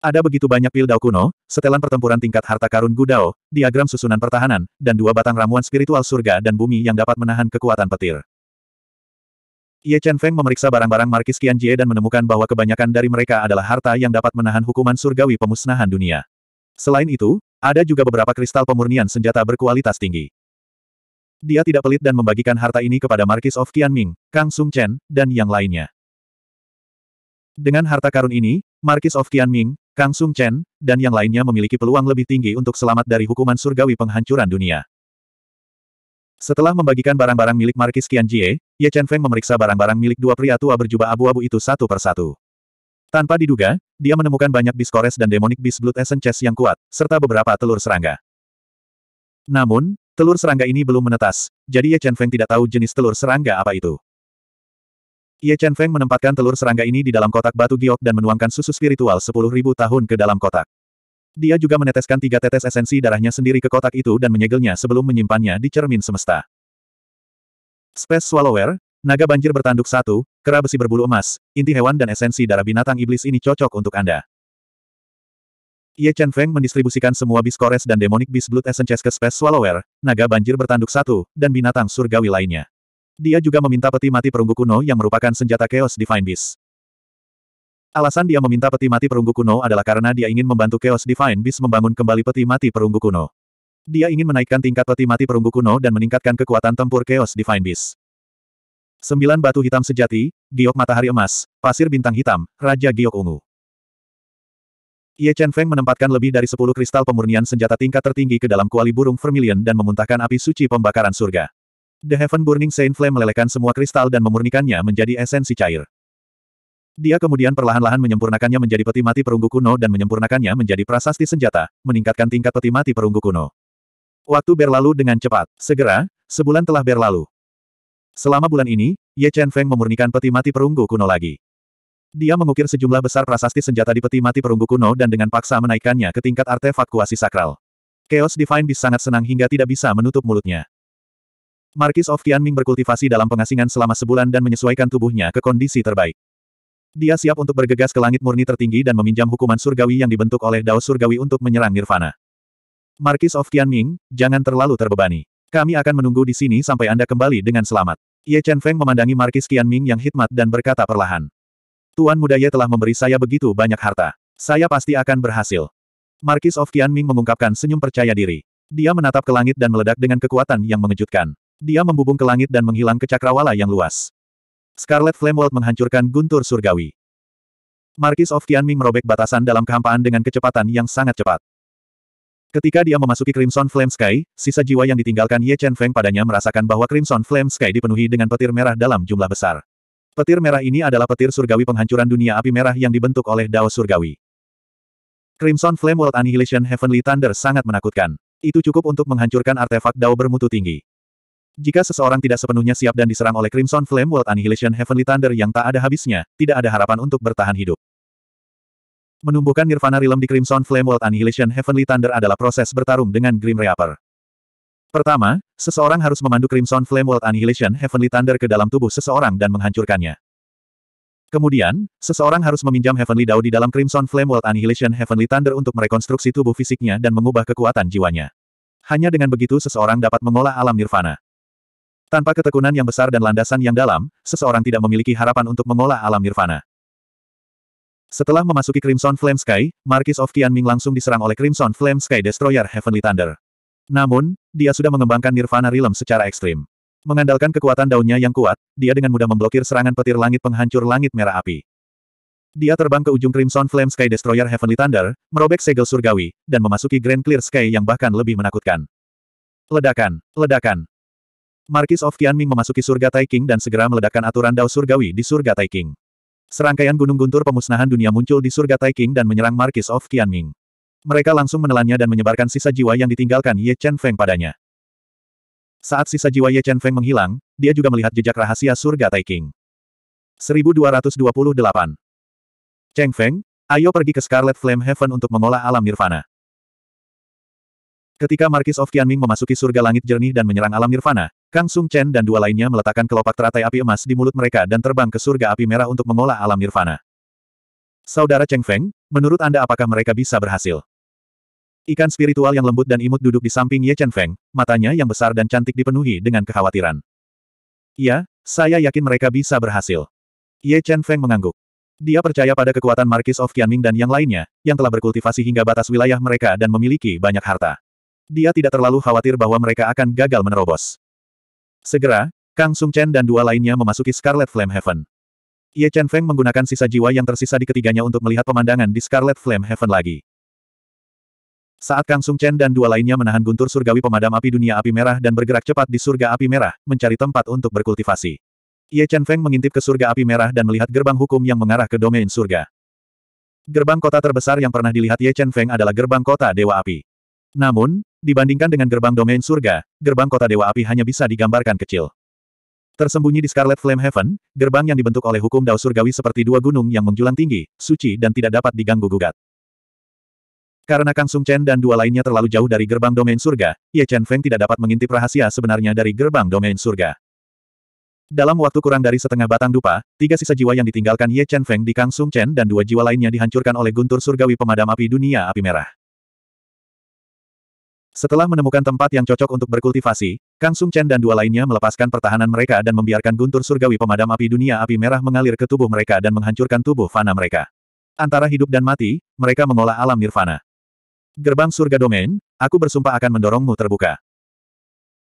Ada begitu banyak pil dao kuno, setelan pertempuran tingkat harta karun Gudao, diagram susunan pertahanan, dan dua batang ramuan spiritual surga dan bumi yang dapat menahan kekuatan petir. Ye Chen Feng memeriksa barang-barang markis Qian Jie dan menemukan bahwa kebanyakan dari mereka adalah harta yang dapat menahan hukuman surgawi pemusnahan dunia. Selain itu, ada juga beberapa kristal pemurnian senjata berkualitas tinggi. Dia tidak pelit dan membagikan harta ini kepada Markis of Qianming, Kang Sung Chen, dan yang lainnya. Dengan harta karun ini, Markis of Qianming, Kang Sung Chen, dan yang lainnya memiliki peluang lebih tinggi untuk selamat dari hukuman surgawi penghancuran dunia. Setelah membagikan barang-barang milik Markis Qianjie, Jie, Ye Chen Feng memeriksa barang-barang milik dua pria tua berjubah abu-abu itu satu persatu. Tanpa diduga, dia menemukan banyak biskores dan demonic bis blood essence yang kuat, serta beberapa telur serangga. Namun, telur serangga ini belum menetas, jadi Ye Chen Feng tidak tahu jenis telur serangga apa itu. Ye Chen Feng menempatkan telur serangga ini di dalam kotak batu giok dan menuangkan susu spiritual 10.000 tahun ke dalam kotak. Dia juga meneteskan tiga tetes esensi darahnya sendiri ke kotak itu dan menyegelnya sebelum menyimpannya di cermin semesta. Space Swallower, naga banjir bertanduk satu, kera besi berbulu emas, inti hewan dan esensi darah binatang iblis ini cocok untuk Anda. Ye Chen Feng mendistribusikan semua bis kores dan demonic bis blood essence ke Space Swallower, naga banjir bertanduk satu, dan binatang surgawi lainnya. Dia juga meminta peti mati perunggu kuno yang merupakan senjata Chaos Divine Beast. Alasan dia meminta peti mati perunggu kuno adalah karena dia ingin membantu Chaos Divine Beast membangun kembali peti mati perunggu kuno. Dia ingin menaikkan tingkat peti mati perunggu kuno dan meningkatkan kekuatan tempur Chaos Divine Beast. Sembilan batu hitam sejati, giok matahari emas, pasir bintang hitam, raja giok ungu. Ye Chen Feng menempatkan lebih dari sepuluh kristal pemurnian senjata tingkat tertinggi ke dalam kuali burung vermilion dan memuntahkan api suci pembakaran surga. The Heaven Burning Saint Flame melelehkan semua kristal dan memurnikannya menjadi esensi cair. Dia kemudian perlahan-lahan menyempurnakannya menjadi peti mati perunggu kuno dan menyempurnakannya menjadi prasasti senjata, meningkatkan tingkat peti mati perunggu kuno. Waktu berlalu dengan cepat. Segera, sebulan telah berlalu. Selama bulan ini, Ye Chen Feng memurnikan peti mati perunggu kuno lagi. Dia mengukir sejumlah besar prasasti senjata di peti mati perunggu kuno dan dengan paksa menaikkannya ke tingkat artefak kuasi sakral. Chaos Divine Beast sangat senang hingga tidak bisa menutup mulutnya. Markis of Qianming berkultivasi dalam pengasingan selama sebulan dan menyesuaikan tubuhnya ke kondisi terbaik. Dia siap untuk bergegas ke langit murni tertinggi dan meminjam hukuman surgawi yang dibentuk oleh Dao Surgawi untuk menyerang Nirvana. Markis of Tianming, jangan terlalu terbebani. Kami akan menunggu di sini sampai Anda kembali dengan selamat. Ye Chen Feng memandangi Marquis Tianming yang hikmat dan berkata perlahan. Tuan muda Ye telah memberi saya begitu banyak harta. Saya pasti akan berhasil. Markis of Tianming mengungkapkan senyum percaya diri. Dia menatap ke langit dan meledak dengan kekuatan yang mengejutkan. Dia membubung ke langit dan menghilang ke cakrawala yang luas. Scarlet Flame World menghancurkan guntur surgawi. Markis of Tianming merobek batasan dalam kehampaan dengan kecepatan yang sangat cepat. Ketika dia memasuki Crimson Flame Sky, sisa jiwa yang ditinggalkan Ye Chen Feng padanya merasakan bahwa Crimson Flame Sky dipenuhi dengan petir merah dalam jumlah besar. Petir merah ini adalah petir surgawi penghancuran dunia api merah yang dibentuk oleh Dao Surgawi. Crimson Flame World Annihilation Heavenly Thunder sangat menakutkan. Itu cukup untuk menghancurkan artefak Dao bermutu tinggi. Jika seseorang tidak sepenuhnya siap dan diserang oleh Crimson Flame World Annihilation Heavenly Thunder yang tak ada habisnya, tidak ada harapan untuk bertahan hidup. Menumbuhkan Nirvana Realm di Crimson Flame World Annihilation Heavenly Thunder adalah proses bertarung dengan Grim Reaper. Pertama, seseorang harus memandu Crimson Flame World Annihilation Heavenly Thunder ke dalam tubuh seseorang dan menghancurkannya. Kemudian, seseorang harus meminjam Heavenly Dao di dalam Crimson Flame World Annihilation Heavenly Thunder untuk merekonstruksi tubuh fisiknya dan mengubah kekuatan jiwanya. Hanya dengan begitu seseorang dapat mengolah alam nirvana. Tanpa ketekunan yang besar dan landasan yang dalam, seseorang tidak memiliki harapan untuk mengolah alam nirvana. Setelah memasuki Crimson Flame Sky, Marquis of Tianming langsung diserang oleh Crimson Flame Sky Destroyer Heavenly Thunder. Namun, dia sudah mengembangkan Nirvana Realm secara ekstrim. Mengandalkan kekuatan daunnya yang kuat, dia dengan mudah memblokir serangan petir langit penghancur langit merah api. Dia terbang ke ujung Crimson Flame Sky Destroyer Heavenly Thunder, merobek segel surgawi, dan memasuki Grand Clear Sky yang bahkan lebih menakutkan. Ledakan, ledakan, Markis of Qianming memasuki surga Taiking dan segera meledakkan aturan Dao Surgawi di surga Taiking. Serangkaian gunung guntur pemusnahan dunia muncul di surga Taiking dan menyerang Markis of Qianming. Mereka langsung menelannya dan menyebarkan sisa jiwa yang ditinggalkan Ye Chen Feng padanya. Saat sisa jiwa Ye Chen Feng menghilang, dia juga melihat jejak rahasia surga Taiking. 1228 Cheng Feng, ayo pergi ke Scarlet Flame Heaven untuk mengolah alam nirvana. Ketika Markis of Qianming memasuki surga langit jernih dan menyerang alam nirvana, Kang Sung Chen dan dua lainnya meletakkan kelopak teratai api emas di mulut mereka dan terbang ke surga api merah untuk mengolah alam nirvana. Saudara Cheng Feng, menurut Anda apakah mereka bisa berhasil? Ikan spiritual yang lembut dan imut duduk di samping Ye Chen Feng, matanya yang besar dan cantik dipenuhi dengan kekhawatiran. Ya, saya yakin mereka bisa berhasil. Ye Chen Feng mengangguk. Dia percaya pada kekuatan Markis of Qianming dan yang lainnya, yang telah berkultivasi hingga batas wilayah mereka dan memiliki banyak harta dia tidak terlalu khawatir bahwa mereka akan gagal menerobos. Segera, Kang Sung Chen dan dua lainnya memasuki Scarlet Flame Heaven. Ye Chen Feng menggunakan sisa jiwa yang tersisa di ketiganya untuk melihat pemandangan di Scarlet Flame Heaven lagi. Saat Kang Sung Chen dan dua lainnya menahan guntur surgawi pemadam api dunia api merah dan bergerak cepat di surga api merah, mencari tempat untuk berkultivasi. Ye Chen Feng mengintip ke surga api merah dan melihat gerbang hukum yang mengarah ke domain surga. Gerbang kota terbesar yang pernah dilihat Ye Chen Feng adalah gerbang kota Dewa Api. Namun, Dibandingkan dengan gerbang domain surga, gerbang kota Dewa Api hanya bisa digambarkan kecil. Tersembunyi di Scarlet Flame Heaven, gerbang yang dibentuk oleh hukum dao surgawi seperti dua gunung yang menjulang tinggi, suci dan tidak dapat diganggu-gugat. Karena Kang Sung Chen dan dua lainnya terlalu jauh dari gerbang domain surga, Ye Chen Feng tidak dapat mengintip rahasia sebenarnya dari gerbang domain surga. Dalam waktu kurang dari setengah batang dupa, tiga sisa jiwa yang ditinggalkan Ye Chen Feng di Kang Sung Chen dan dua jiwa lainnya dihancurkan oleh guntur surgawi pemadam api dunia api merah. Setelah menemukan tempat yang cocok untuk berkultivasi, Kang Sung Chen dan dua lainnya melepaskan pertahanan mereka dan membiarkan guntur surgawi pemadam api dunia api merah mengalir ke tubuh mereka dan menghancurkan tubuh fana mereka. Antara hidup dan mati, mereka mengolah alam nirvana. Gerbang surga domain, aku bersumpah akan mendorongmu terbuka.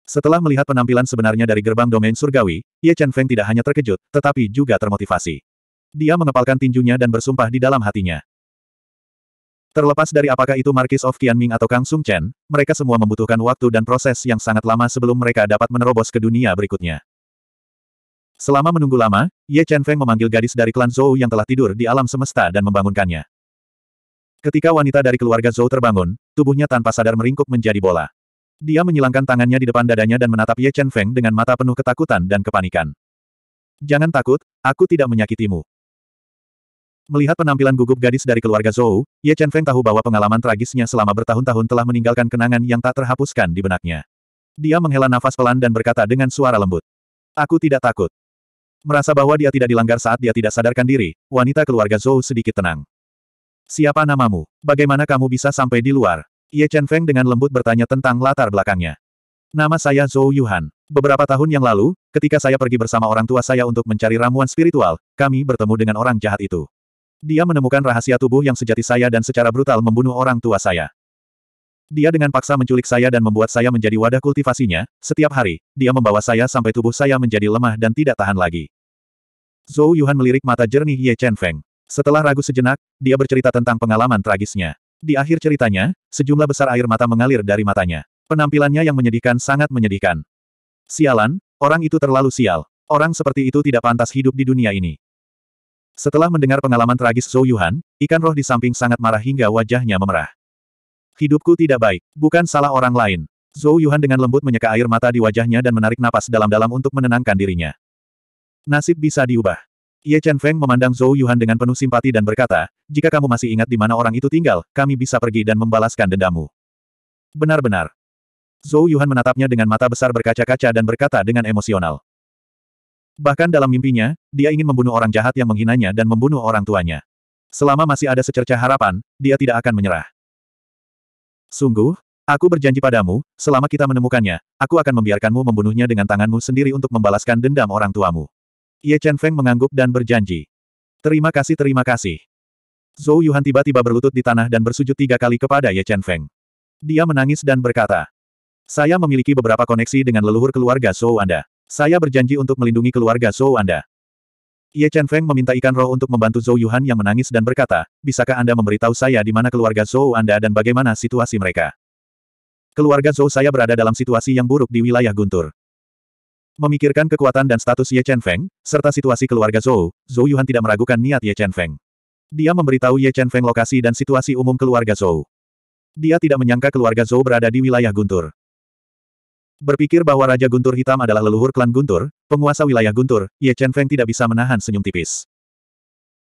Setelah melihat penampilan sebenarnya dari gerbang domain surgawi, Ye Chen Feng tidak hanya terkejut, tetapi juga termotivasi. Dia mengepalkan tinjunya dan bersumpah di dalam hatinya. Terlepas dari apakah itu Markis of Qianming atau Kang Sung Chen, mereka semua membutuhkan waktu dan proses yang sangat lama sebelum mereka dapat menerobos ke dunia berikutnya. Selama menunggu lama, Ye Chen Feng memanggil gadis dari klan Zhou yang telah tidur di alam semesta dan membangunkannya. Ketika wanita dari keluarga Zhou terbangun, tubuhnya tanpa sadar meringkuk menjadi bola. Dia menyilangkan tangannya di depan dadanya dan menatap Ye Chen Feng dengan mata penuh ketakutan dan kepanikan. Jangan takut, aku tidak menyakitimu. Melihat penampilan gugup gadis dari keluarga Zhou, Ye Chen Feng tahu bahwa pengalaman tragisnya selama bertahun-tahun telah meninggalkan kenangan yang tak terhapuskan di benaknya. Dia menghela nafas pelan dan berkata dengan suara lembut. Aku tidak takut. Merasa bahwa dia tidak dilanggar saat dia tidak sadarkan diri, wanita keluarga Zhou sedikit tenang. Siapa namamu? Bagaimana kamu bisa sampai di luar? Ye Chen Feng dengan lembut bertanya tentang latar belakangnya. Nama saya Zhou Yuhan. Beberapa tahun yang lalu, ketika saya pergi bersama orang tua saya untuk mencari ramuan spiritual, kami bertemu dengan orang jahat itu. Dia menemukan rahasia tubuh yang sejati saya dan secara brutal membunuh orang tua saya. Dia dengan paksa menculik saya dan membuat saya menjadi wadah kultivasinya, setiap hari, dia membawa saya sampai tubuh saya menjadi lemah dan tidak tahan lagi. Zhou Yuhan melirik mata jernih Ye Chen Feng. Setelah ragu sejenak, dia bercerita tentang pengalaman tragisnya. Di akhir ceritanya, sejumlah besar air mata mengalir dari matanya. Penampilannya yang menyedihkan sangat menyedihkan. Sialan, orang itu terlalu sial. Orang seperti itu tidak pantas hidup di dunia ini. Setelah mendengar pengalaman tragis Zhou Yuhan, ikan roh di samping sangat marah hingga wajahnya memerah. Hidupku tidak baik, bukan salah orang lain. Zhou Yuhan dengan lembut menyeka air mata di wajahnya dan menarik napas dalam-dalam untuk menenangkan dirinya. Nasib bisa diubah. Ye Chen Feng memandang Zhou Yuhan dengan penuh simpati dan berkata, jika kamu masih ingat di mana orang itu tinggal, kami bisa pergi dan membalaskan dendamu. Benar-benar. Zhou Yuhan menatapnya dengan mata besar berkaca-kaca dan berkata dengan emosional. Bahkan dalam mimpinya, dia ingin membunuh orang jahat yang menghinanya dan membunuh orang tuanya. Selama masih ada secerca harapan, dia tidak akan menyerah. Sungguh, aku berjanji padamu, selama kita menemukannya, aku akan membiarkanmu membunuhnya dengan tanganmu sendiri untuk membalaskan dendam orang tuamu. Ye Chen Feng mengangguk dan berjanji. Terima kasih terima kasih. Zhou Yuhan tiba-tiba berlutut di tanah dan bersujud tiga kali kepada Ye Chen Feng. Dia menangis dan berkata, Saya memiliki beberapa koneksi dengan leluhur keluarga Zhou Anda. Saya berjanji untuk melindungi keluarga Zhou Anda. Ye Chen Feng meminta ikan roh untuk membantu Zhou Yuhan yang menangis dan berkata, bisakah Anda memberitahu saya di mana keluarga Zhou Anda dan bagaimana situasi mereka? Keluarga Zhou saya berada dalam situasi yang buruk di wilayah Guntur. Memikirkan kekuatan dan status Ye Chen Feng, serta situasi keluarga Zhou, Zhou Yuhan tidak meragukan niat Ye Chen Feng. Dia memberitahu Ye Chen Feng lokasi dan situasi umum keluarga Zhou. Dia tidak menyangka keluarga Zhou berada di wilayah Guntur. Berpikir bahwa Raja Guntur Hitam adalah leluhur klan Guntur, penguasa wilayah Guntur, Ye Chen Feng tidak bisa menahan senyum tipis.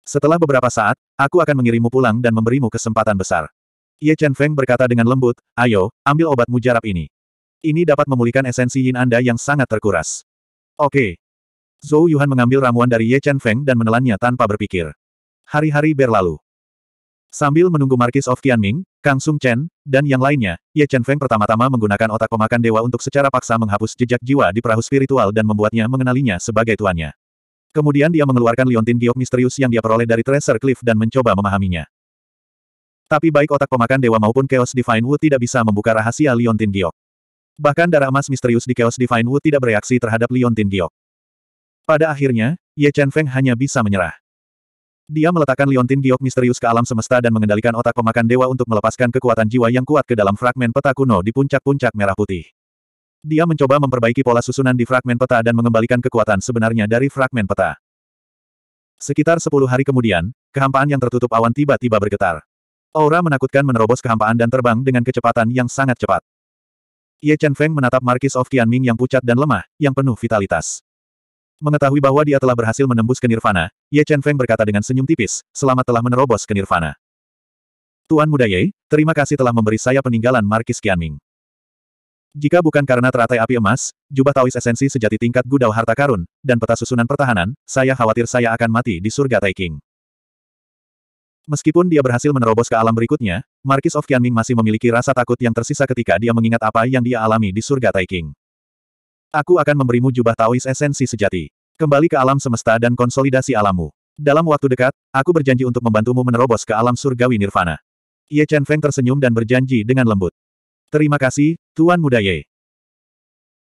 Setelah beberapa saat, aku akan mengirimmu pulang dan memberimu kesempatan besar. Ye Chen Feng berkata dengan lembut, ayo, ambil obat mujarab ini. Ini dapat memulihkan esensi yin Anda yang sangat terkuras. Oke. Zhou Yuhan mengambil ramuan dari Ye Chen Feng dan menelannya tanpa berpikir. Hari-hari berlalu. Sambil menunggu Markis of Qianming, Kang Sung Chen, dan yang lainnya, Ye Chen Feng pertama-tama menggunakan otak pemakan dewa untuk secara paksa menghapus jejak jiwa di perahu spiritual dan membuatnya mengenalinya sebagai tuannya. Kemudian dia mengeluarkan liontin giok misterius yang dia peroleh dari Treasure Cliff dan mencoba memahaminya. Tapi baik otak pemakan dewa maupun Chaos Divine Wood tidak bisa membuka rahasia liontin giok. Bahkan darah emas misterius di Chaos Divine Wood tidak bereaksi terhadap liontin giok. Pada akhirnya, Ye Chen Feng hanya bisa menyerah. Dia meletakkan liontin giok misterius ke alam semesta dan mengendalikan otak pemakan dewa untuk melepaskan kekuatan jiwa yang kuat ke dalam fragmen peta kuno di puncak-puncak merah putih. Dia mencoba memperbaiki pola susunan di fragmen peta dan mengembalikan kekuatan sebenarnya dari fragmen peta. Sekitar sepuluh hari kemudian, kehampaan yang tertutup awan tiba-tiba bergetar. Aura menakutkan menerobos kehampaan dan terbang dengan kecepatan yang sangat cepat. Ye Chen Feng menatap Markis of Qianming yang pucat dan lemah, yang penuh vitalitas. Mengetahui bahwa dia telah berhasil menembus ke Nirvana, Ye Chen Feng berkata dengan senyum tipis, selamat telah menerobos ke Nirvana. Tuan Muda Ye, terima kasih telah memberi saya peninggalan Markis Qianming. Jika bukan karena teratai api emas, jubah Tawis esensi sejati tingkat gudau harta karun, dan peta susunan pertahanan, saya khawatir saya akan mati di surga Taiking. Meskipun dia berhasil menerobos ke alam berikutnya, Markis of Qianming masih memiliki rasa takut yang tersisa ketika dia mengingat apa yang dia alami di surga Taiking. Aku akan memberimu jubah Taois esensi sejati. Kembali ke alam semesta dan konsolidasi alammu. Dalam waktu dekat, aku berjanji untuk membantumu menerobos ke alam surgawi nirvana. Ye Chen Feng tersenyum dan berjanji dengan lembut. Terima kasih, Tuan Muda Ye.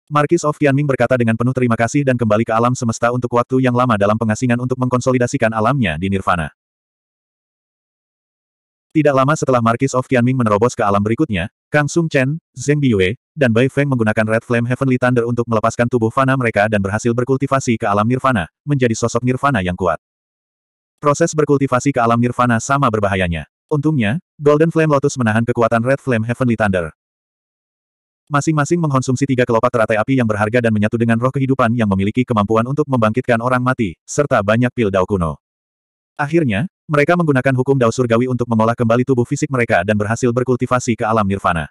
Markis of Tianming berkata dengan penuh terima kasih dan kembali ke alam semesta untuk waktu yang lama dalam pengasingan untuk mengkonsolidasikan alamnya di Nirvana. Tidak lama setelah Markis of Qianming menerobos ke alam berikutnya, Kang Sung Chen, Zeng Biyue, dan Bai Feng menggunakan Red Flame Heavenly Thunder untuk melepaskan tubuh fana mereka dan berhasil berkultivasi ke alam nirvana, menjadi sosok nirvana yang kuat. Proses berkultivasi ke alam nirvana sama berbahayanya. Untungnya, Golden Flame Lotus menahan kekuatan Red Flame Heavenly Thunder. Masing-masing mengkonsumsi tiga kelopak teratai api yang berharga dan menyatu dengan roh kehidupan yang memiliki kemampuan untuk membangkitkan orang mati, serta banyak pil dao kuno. Akhirnya, mereka menggunakan hukum dao surgawi untuk mengolah kembali tubuh fisik mereka dan berhasil berkultivasi ke alam nirvana.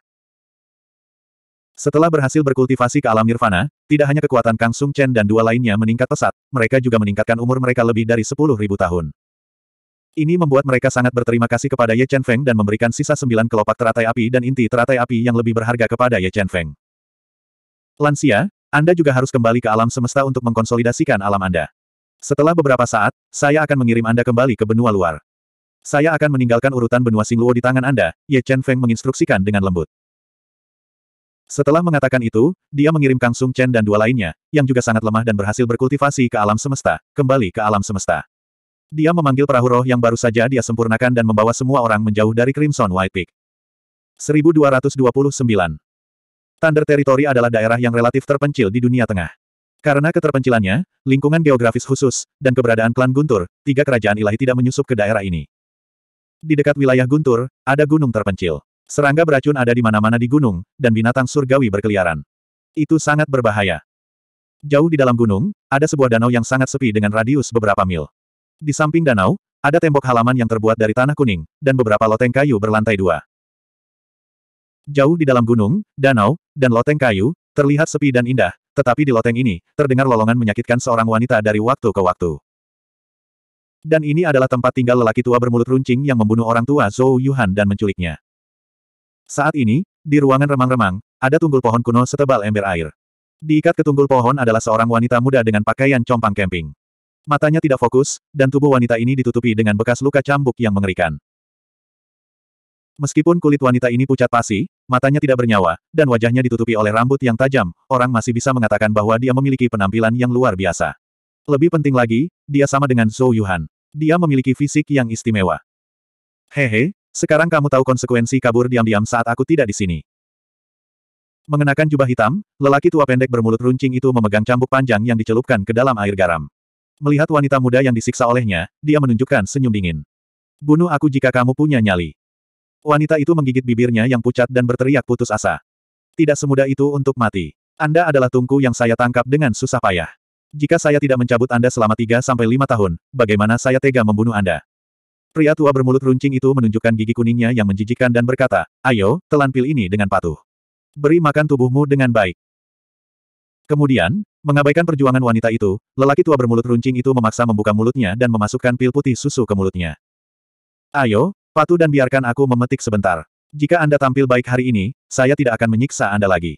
Setelah berhasil berkultivasi ke alam nirvana, tidak hanya kekuatan Kang Sung Chen dan dua lainnya meningkat pesat, mereka juga meningkatkan umur mereka lebih dari 10.000 tahun. Ini membuat mereka sangat berterima kasih kepada Ye Chen Feng dan memberikan sisa sembilan kelopak teratai api dan inti teratai api yang lebih berharga kepada Ye Chen Feng. Lansia, Anda juga harus kembali ke alam semesta untuk mengkonsolidasikan alam Anda. Setelah beberapa saat, saya akan mengirim Anda kembali ke benua luar. Saya akan meninggalkan urutan benua Singluo di tangan Anda, Ye Chen Feng menginstruksikan dengan lembut. Setelah mengatakan itu, dia mengirim Kang Sung Chen dan dua lainnya, yang juga sangat lemah dan berhasil berkultivasi ke alam semesta, kembali ke alam semesta. Dia memanggil perahu roh yang baru saja dia sempurnakan dan membawa semua orang menjauh dari Crimson White Peak. 1229 Thunder Territory adalah daerah yang relatif terpencil di dunia tengah. Karena keterpencilannya, lingkungan geografis khusus, dan keberadaan klan Guntur, tiga kerajaan ilahi tidak menyusup ke daerah ini. Di dekat wilayah Guntur, ada gunung terpencil. Serangga beracun ada di mana-mana di gunung, dan binatang surgawi berkeliaran. Itu sangat berbahaya. Jauh di dalam gunung, ada sebuah danau yang sangat sepi dengan radius beberapa mil. Di samping danau, ada tembok halaman yang terbuat dari tanah kuning, dan beberapa loteng kayu berlantai dua. Jauh di dalam gunung, danau, dan loteng kayu, terlihat sepi dan indah, tetapi di loteng ini, terdengar lolongan menyakitkan seorang wanita dari waktu ke waktu. Dan ini adalah tempat tinggal lelaki tua bermulut runcing yang membunuh orang tua Zhou Yuhan dan menculiknya. Saat ini, di ruangan remang-remang, ada tunggul pohon kuno setebal ember air. Diikat ke tunggul pohon adalah seorang wanita muda dengan pakaian compang camping. Matanya tidak fokus, dan tubuh wanita ini ditutupi dengan bekas luka cambuk yang mengerikan. Meskipun kulit wanita ini pucat pasi, matanya tidak bernyawa, dan wajahnya ditutupi oleh rambut yang tajam, orang masih bisa mengatakan bahwa dia memiliki penampilan yang luar biasa. Lebih penting lagi, dia sama dengan Zhou Yuhan. Dia memiliki fisik yang istimewa. Hehe, sekarang kamu tahu konsekuensi kabur diam-diam saat aku tidak di sini. Mengenakan jubah hitam, lelaki tua pendek bermulut runcing itu memegang cambuk panjang yang dicelupkan ke dalam air garam. Melihat wanita muda yang disiksa olehnya, dia menunjukkan senyum dingin. Bunuh aku jika kamu punya nyali. Wanita itu menggigit bibirnya yang pucat dan berteriak putus asa. Tidak semudah itu untuk mati. Anda adalah tungku yang saya tangkap dengan susah payah. Jika saya tidak mencabut Anda selama tiga sampai lima tahun, bagaimana saya tega membunuh Anda? Pria tua bermulut runcing itu menunjukkan gigi kuningnya yang menjijikkan dan berkata, "Ayo, telan pil ini dengan patuh. Beri makan tubuhmu dengan baik." Kemudian, mengabaikan perjuangan wanita itu, lelaki tua bermulut runcing itu memaksa membuka mulutnya dan memasukkan pil putih susu ke mulutnya. Ayo, Patuh dan biarkan aku memetik sebentar. Jika Anda tampil baik hari ini, saya tidak akan menyiksa Anda lagi.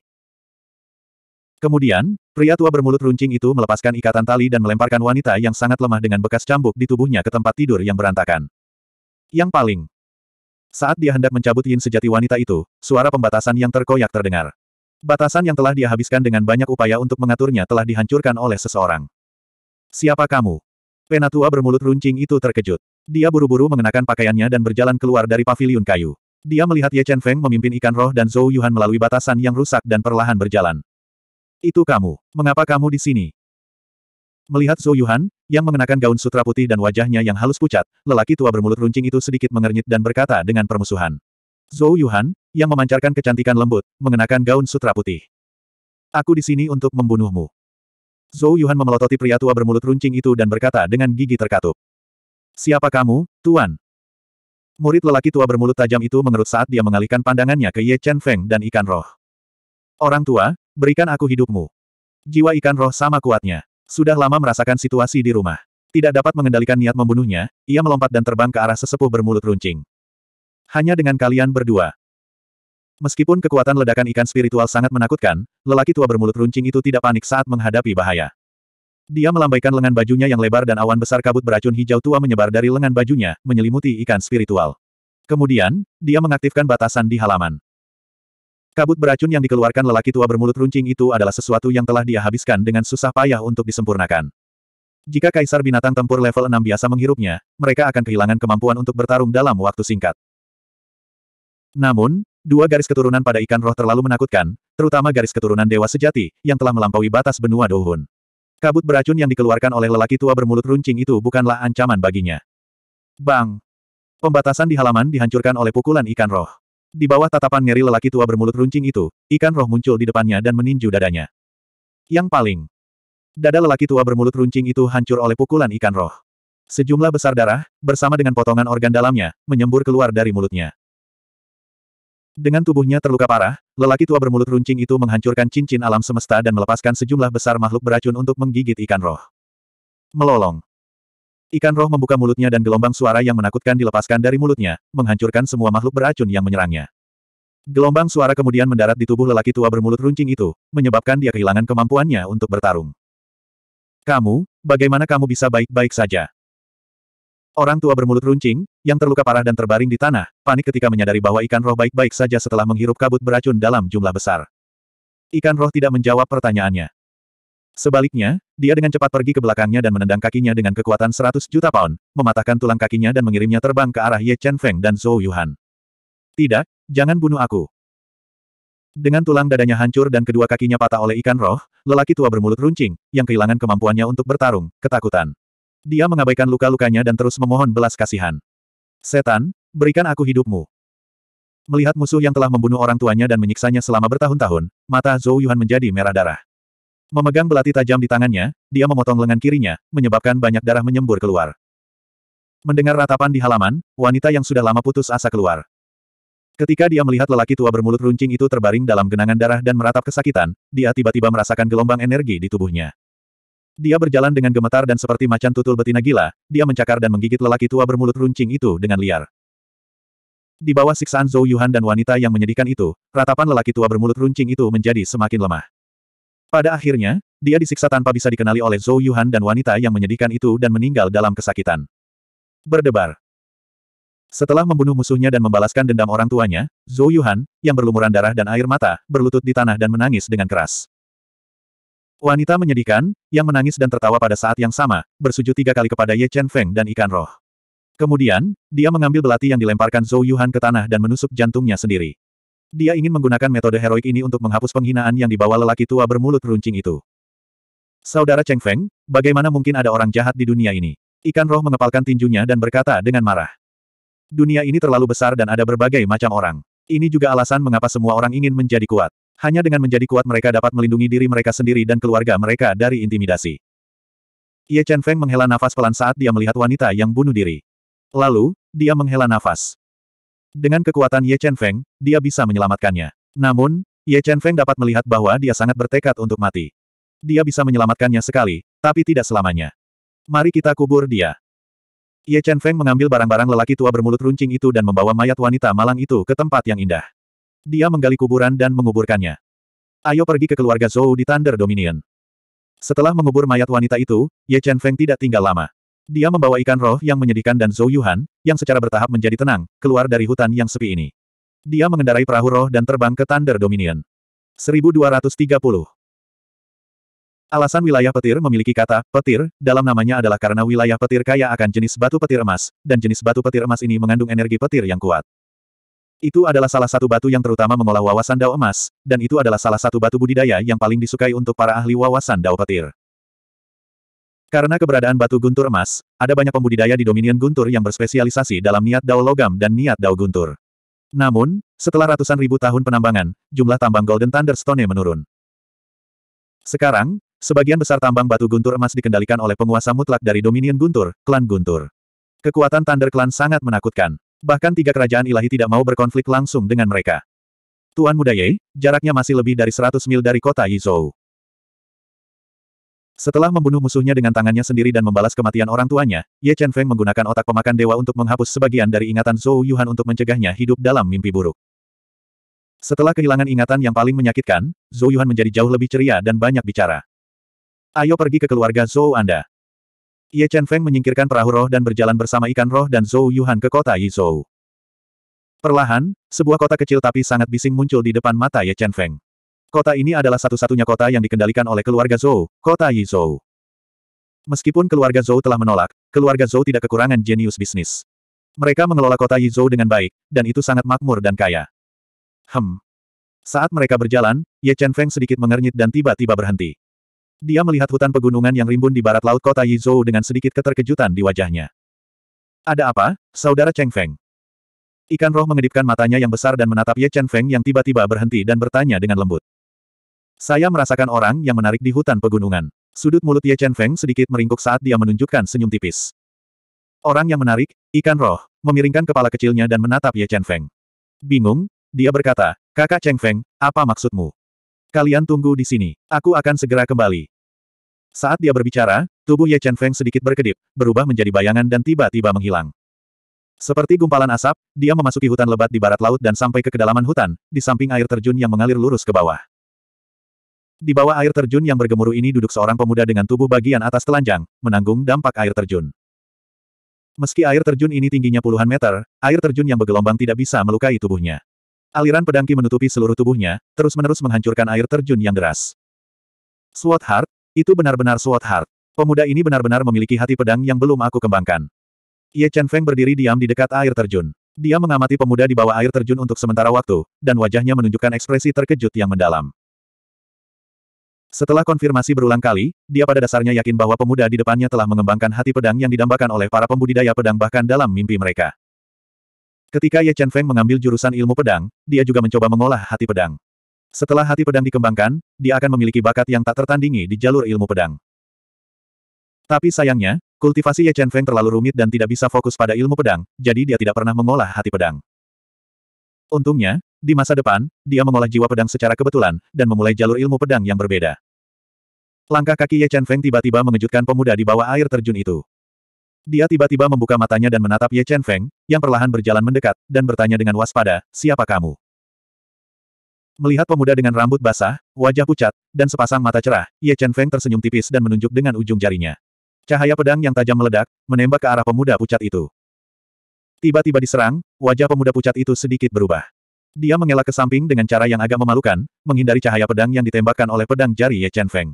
Kemudian, pria tua bermulut runcing itu melepaskan ikatan tali dan melemparkan wanita yang sangat lemah dengan bekas cambuk di tubuhnya ke tempat tidur yang berantakan. Yang paling. Saat dia hendak mencabut yin sejati wanita itu, suara pembatasan yang terkoyak terdengar. Batasan yang telah dia habiskan dengan banyak upaya untuk mengaturnya telah dihancurkan oleh seseorang. Siapa kamu? Penatua bermulut runcing itu terkejut. Dia buru-buru mengenakan pakaiannya dan berjalan keluar dari paviliun kayu. Dia melihat Ye Chen Feng memimpin ikan roh dan Zhou Yuhan melalui batasan yang rusak dan perlahan berjalan. Itu kamu. Mengapa kamu di sini? Melihat Zhou Yuhan, yang mengenakan gaun sutra putih dan wajahnya yang halus pucat, lelaki tua bermulut runcing itu sedikit mengernyit dan berkata dengan permusuhan. Zhou Yuhan, yang memancarkan kecantikan lembut, mengenakan gaun sutra putih. Aku di sini untuk membunuhmu. Zhou Yuhan memelototi pria tua bermulut runcing itu dan berkata dengan gigi terkatup. Siapa kamu, Tuan? Murid lelaki tua bermulut tajam itu mengerut saat dia mengalihkan pandangannya ke Ye Chen Feng dan ikan roh. Orang tua, berikan aku hidupmu. Jiwa ikan roh sama kuatnya. Sudah lama merasakan situasi di rumah. Tidak dapat mengendalikan niat membunuhnya, ia melompat dan terbang ke arah sesepuh bermulut runcing. Hanya dengan kalian berdua, Meskipun kekuatan ledakan ikan spiritual sangat menakutkan, lelaki tua bermulut runcing itu tidak panik saat menghadapi bahaya. Dia melambaikan lengan bajunya yang lebar dan awan besar kabut beracun hijau tua menyebar dari lengan bajunya, menyelimuti ikan spiritual. Kemudian, dia mengaktifkan batasan di halaman. Kabut beracun yang dikeluarkan lelaki tua bermulut runcing itu adalah sesuatu yang telah dia habiskan dengan susah payah untuk disempurnakan. Jika kaisar binatang tempur level 6 biasa menghirupnya, mereka akan kehilangan kemampuan untuk bertarung dalam waktu singkat. Namun, Dua garis keturunan pada ikan roh terlalu menakutkan, terutama garis keturunan dewa sejati, yang telah melampaui batas benua Dohun. Kabut beracun yang dikeluarkan oleh lelaki tua bermulut runcing itu bukanlah ancaman baginya. Bang! Pembatasan di halaman dihancurkan oleh pukulan ikan roh. Di bawah tatapan ngeri lelaki tua bermulut runcing itu, ikan roh muncul di depannya dan meninju dadanya. Yang paling. Dada lelaki tua bermulut runcing itu hancur oleh pukulan ikan roh. Sejumlah besar darah, bersama dengan potongan organ dalamnya, menyembur keluar dari mulutnya. Dengan tubuhnya terluka parah, lelaki tua bermulut runcing itu menghancurkan cincin alam semesta dan melepaskan sejumlah besar makhluk beracun untuk menggigit ikan roh. Melolong. Ikan roh membuka mulutnya dan gelombang suara yang menakutkan dilepaskan dari mulutnya, menghancurkan semua makhluk beracun yang menyerangnya. Gelombang suara kemudian mendarat di tubuh lelaki tua bermulut runcing itu, menyebabkan dia kehilangan kemampuannya untuk bertarung. Kamu, bagaimana kamu bisa baik-baik saja? Orang tua bermulut runcing, yang terluka parah dan terbaring di tanah, panik ketika menyadari bahwa ikan roh baik-baik saja setelah menghirup kabut beracun dalam jumlah besar. Ikan roh tidak menjawab pertanyaannya. Sebaliknya, dia dengan cepat pergi ke belakangnya dan menendang kakinya dengan kekuatan 100 juta pound, mematahkan tulang kakinya dan mengirimnya terbang ke arah Ye Chen Feng dan Zhou Yuhan. Tidak, jangan bunuh aku. Dengan tulang dadanya hancur dan kedua kakinya patah oleh ikan roh, lelaki tua bermulut runcing, yang kehilangan kemampuannya untuk bertarung, ketakutan. Dia mengabaikan luka-lukanya dan terus memohon belas kasihan. Setan, berikan aku hidupmu. Melihat musuh yang telah membunuh orang tuanya dan menyiksanya selama bertahun-tahun, mata Zhou Yuan menjadi merah darah. Memegang belati tajam di tangannya, dia memotong lengan kirinya, menyebabkan banyak darah menyembur keluar. Mendengar ratapan di halaman, wanita yang sudah lama putus asa keluar. Ketika dia melihat lelaki tua bermulut runcing itu terbaring dalam genangan darah dan meratap kesakitan, dia tiba-tiba merasakan gelombang energi di tubuhnya. Dia berjalan dengan gemetar dan seperti macan tutul betina gila, dia mencakar dan menggigit lelaki tua bermulut runcing itu dengan liar. Di bawah siksaan Zhou Yuhan dan wanita yang menyedihkan itu, ratapan lelaki tua bermulut runcing itu menjadi semakin lemah. Pada akhirnya, dia disiksa tanpa bisa dikenali oleh Zhou Yuhan dan wanita yang menyedihkan itu dan meninggal dalam kesakitan. Berdebar. Setelah membunuh musuhnya dan membalaskan dendam orang tuanya, Zhou Yuhan, yang berlumuran darah dan air mata, berlutut di tanah dan menangis dengan keras. Wanita menyedihkan, yang menangis dan tertawa pada saat yang sama, bersujud tiga kali kepada Ye Chen Feng dan ikan roh. Kemudian, dia mengambil belati yang dilemparkan Zhou Yuhan ke tanah dan menusuk jantungnya sendiri. Dia ingin menggunakan metode heroik ini untuk menghapus penghinaan yang dibawa lelaki tua bermulut runcing itu. Saudara Cheng Feng, bagaimana mungkin ada orang jahat di dunia ini? Ikan roh mengepalkan tinjunya dan berkata dengan marah. Dunia ini terlalu besar dan ada berbagai macam orang. Ini juga alasan mengapa semua orang ingin menjadi kuat. Hanya dengan menjadi kuat mereka dapat melindungi diri mereka sendiri dan keluarga mereka dari intimidasi. Ye Chen Feng menghela nafas pelan saat dia melihat wanita yang bunuh diri. Lalu, dia menghela nafas. Dengan kekuatan Ye Chen Feng, dia bisa menyelamatkannya. Namun, Ye Chen Feng dapat melihat bahwa dia sangat bertekad untuk mati. Dia bisa menyelamatkannya sekali, tapi tidak selamanya. Mari kita kubur dia. Ye Chen Feng mengambil barang-barang lelaki tua bermulut runcing itu dan membawa mayat wanita malang itu ke tempat yang indah. Dia menggali kuburan dan menguburkannya. Ayo pergi ke keluarga Zhou di Thunder Dominion. Setelah mengubur mayat wanita itu, Ye Chen Feng tidak tinggal lama. Dia membawa ikan roh yang menyedihkan dan Zhou Yuhan, yang secara bertahap menjadi tenang, keluar dari hutan yang sepi ini. Dia mengendarai perahu roh dan terbang ke Thunder Dominion. 1230 Alasan wilayah petir memiliki kata petir dalam namanya adalah karena wilayah petir kaya akan jenis batu petir emas, dan jenis batu petir emas ini mengandung energi petir yang kuat. Itu adalah salah satu batu yang terutama mengolah wawasan dao emas, dan itu adalah salah satu batu budidaya yang paling disukai untuk para ahli wawasan dao petir. Karena keberadaan batu guntur emas, ada banyak pembudidaya di Dominion Guntur yang berspesialisasi dalam niat dao logam dan niat dao guntur. Namun, setelah ratusan ribu tahun penambangan, jumlah tambang Golden Thunder Stone menurun. Sekarang, sebagian besar tambang batu guntur emas dikendalikan oleh penguasa mutlak dari Dominion Guntur, klan Guntur. Kekuatan Thunder Clan sangat menakutkan. Bahkan tiga kerajaan ilahi tidak mau berkonflik langsung dengan mereka. Tuan Muda Ye, jaraknya masih lebih dari 100 mil dari kota Yizhou. Setelah membunuh musuhnya dengan tangannya sendiri dan membalas kematian orang tuanya, Ye Chen Feng menggunakan otak pemakan dewa untuk menghapus sebagian dari ingatan Zhou Yuhan untuk mencegahnya hidup dalam mimpi buruk. Setelah kehilangan ingatan yang paling menyakitkan, Zhou Yuhan menjadi jauh lebih ceria dan banyak bicara. Ayo pergi ke keluarga Zhou Anda. Ye Chen Feng menyingkirkan perahu roh dan berjalan bersama ikan roh dan Zhou Yuhan ke kota Yizhou. Perlahan, sebuah kota kecil tapi sangat bising muncul di depan mata Ye Chen Feng. Kota ini adalah satu-satunya kota yang dikendalikan oleh keluarga Zhou, kota Yizhou. Meskipun keluarga Zhou telah menolak, keluarga Zhou tidak kekurangan jenius bisnis. Mereka mengelola kota Yizhou dengan baik, dan itu sangat makmur dan kaya. Hem. Saat mereka berjalan, Ye Chen Feng sedikit mengernyit dan tiba-tiba berhenti. Dia melihat hutan pegunungan yang rimbun di barat laut kota Yizhou dengan sedikit keterkejutan di wajahnya. Ada apa, saudara Cheng Feng? Ikan roh mengedipkan matanya yang besar dan menatap Ye Chen Feng yang tiba-tiba berhenti dan bertanya dengan lembut. Saya merasakan orang yang menarik di hutan pegunungan. Sudut mulut Ye Chen Feng sedikit meringkuk saat dia menunjukkan senyum tipis. Orang yang menarik, ikan roh, memiringkan kepala kecilnya dan menatap Ye Chen Feng. Bingung, dia berkata, kakak Cheng Feng, apa maksudmu? Kalian tunggu di sini. Aku akan segera kembali. Saat dia berbicara, tubuh Ye Chen Feng sedikit berkedip, berubah menjadi bayangan dan tiba-tiba menghilang. Seperti gumpalan asap, dia memasuki hutan lebat di barat laut dan sampai ke kedalaman hutan, di samping air terjun yang mengalir lurus ke bawah. Di bawah air terjun yang bergemuruh ini duduk seorang pemuda dengan tubuh bagian atas telanjang, menanggung dampak air terjun. Meski air terjun ini tingginya puluhan meter, air terjun yang bergelombang tidak bisa melukai tubuhnya. Aliran pedangki menutupi seluruh tubuhnya, terus-menerus menghancurkan air terjun yang deras. Sword Heart, itu benar-benar Sword Heart. Pemuda ini benar-benar memiliki hati pedang yang belum aku kembangkan. Ye Chen Feng berdiri diam di dekat air terjun. Dia mengamati pemuda di bawah air terjun untuk sementara waktu, dan wajahnya menunjukkan ekspresi terkejut yang mendalam. Setelah konfirmasi berulang kali, dia pada dasarnya yakin bahwa pemuda di depannya telah mengembangkan hati pedang yang didambakan oleh para pembudidaya pedang bahkan dalam mimpi mereka. Ketika Ye Chen Feng mengambil jurusan ilmu pedang, dia juga mencoba mengolah hati pedang. Setelah hati pedang dikembangkan, dia akan memiliki bakat yang tak tertandingi di jalur ilmu pedang. Tapi sayangnya, kultivasi Ye Chen Feng terlalu rumit dan tidak bisa fokus pada ilmu pedang, jadi dia tidak pernah mengolah hati pedang. Untungnya, di masa depan, dia mengolah jiwa pedang secara kebetulan, dan memulai jalur ilmu pedang yang berbeda. Langkah kaki Ye Chen Feng tiba-tiba mengejutkan pemuda di bawah air terjun itu. Dia tiba-tiba membuka matanya dan menatap Ye Chen Feng, yang perlahan berjalan mendekat, dan bertanya dengan waspada, siapa kamu? Melihat pemuda dengan rambut basah, wajah pucat, dan sepasang mata cerah, Ye Chen Feng tersenyum tipis dan menunjuk dengan ujung jarinya. Cahaya pedang yang tajam meledak, menembak ke arah pemuda pucat itu. Tiba-tiba diserang, wajah pemuda pucat itu sedikit berubah. Dia mengelak ke samping dengan cara yang agak memalukan, menghindari cahaya pedang yang ditembakkan oleh pedang jari Ye Chen Feng.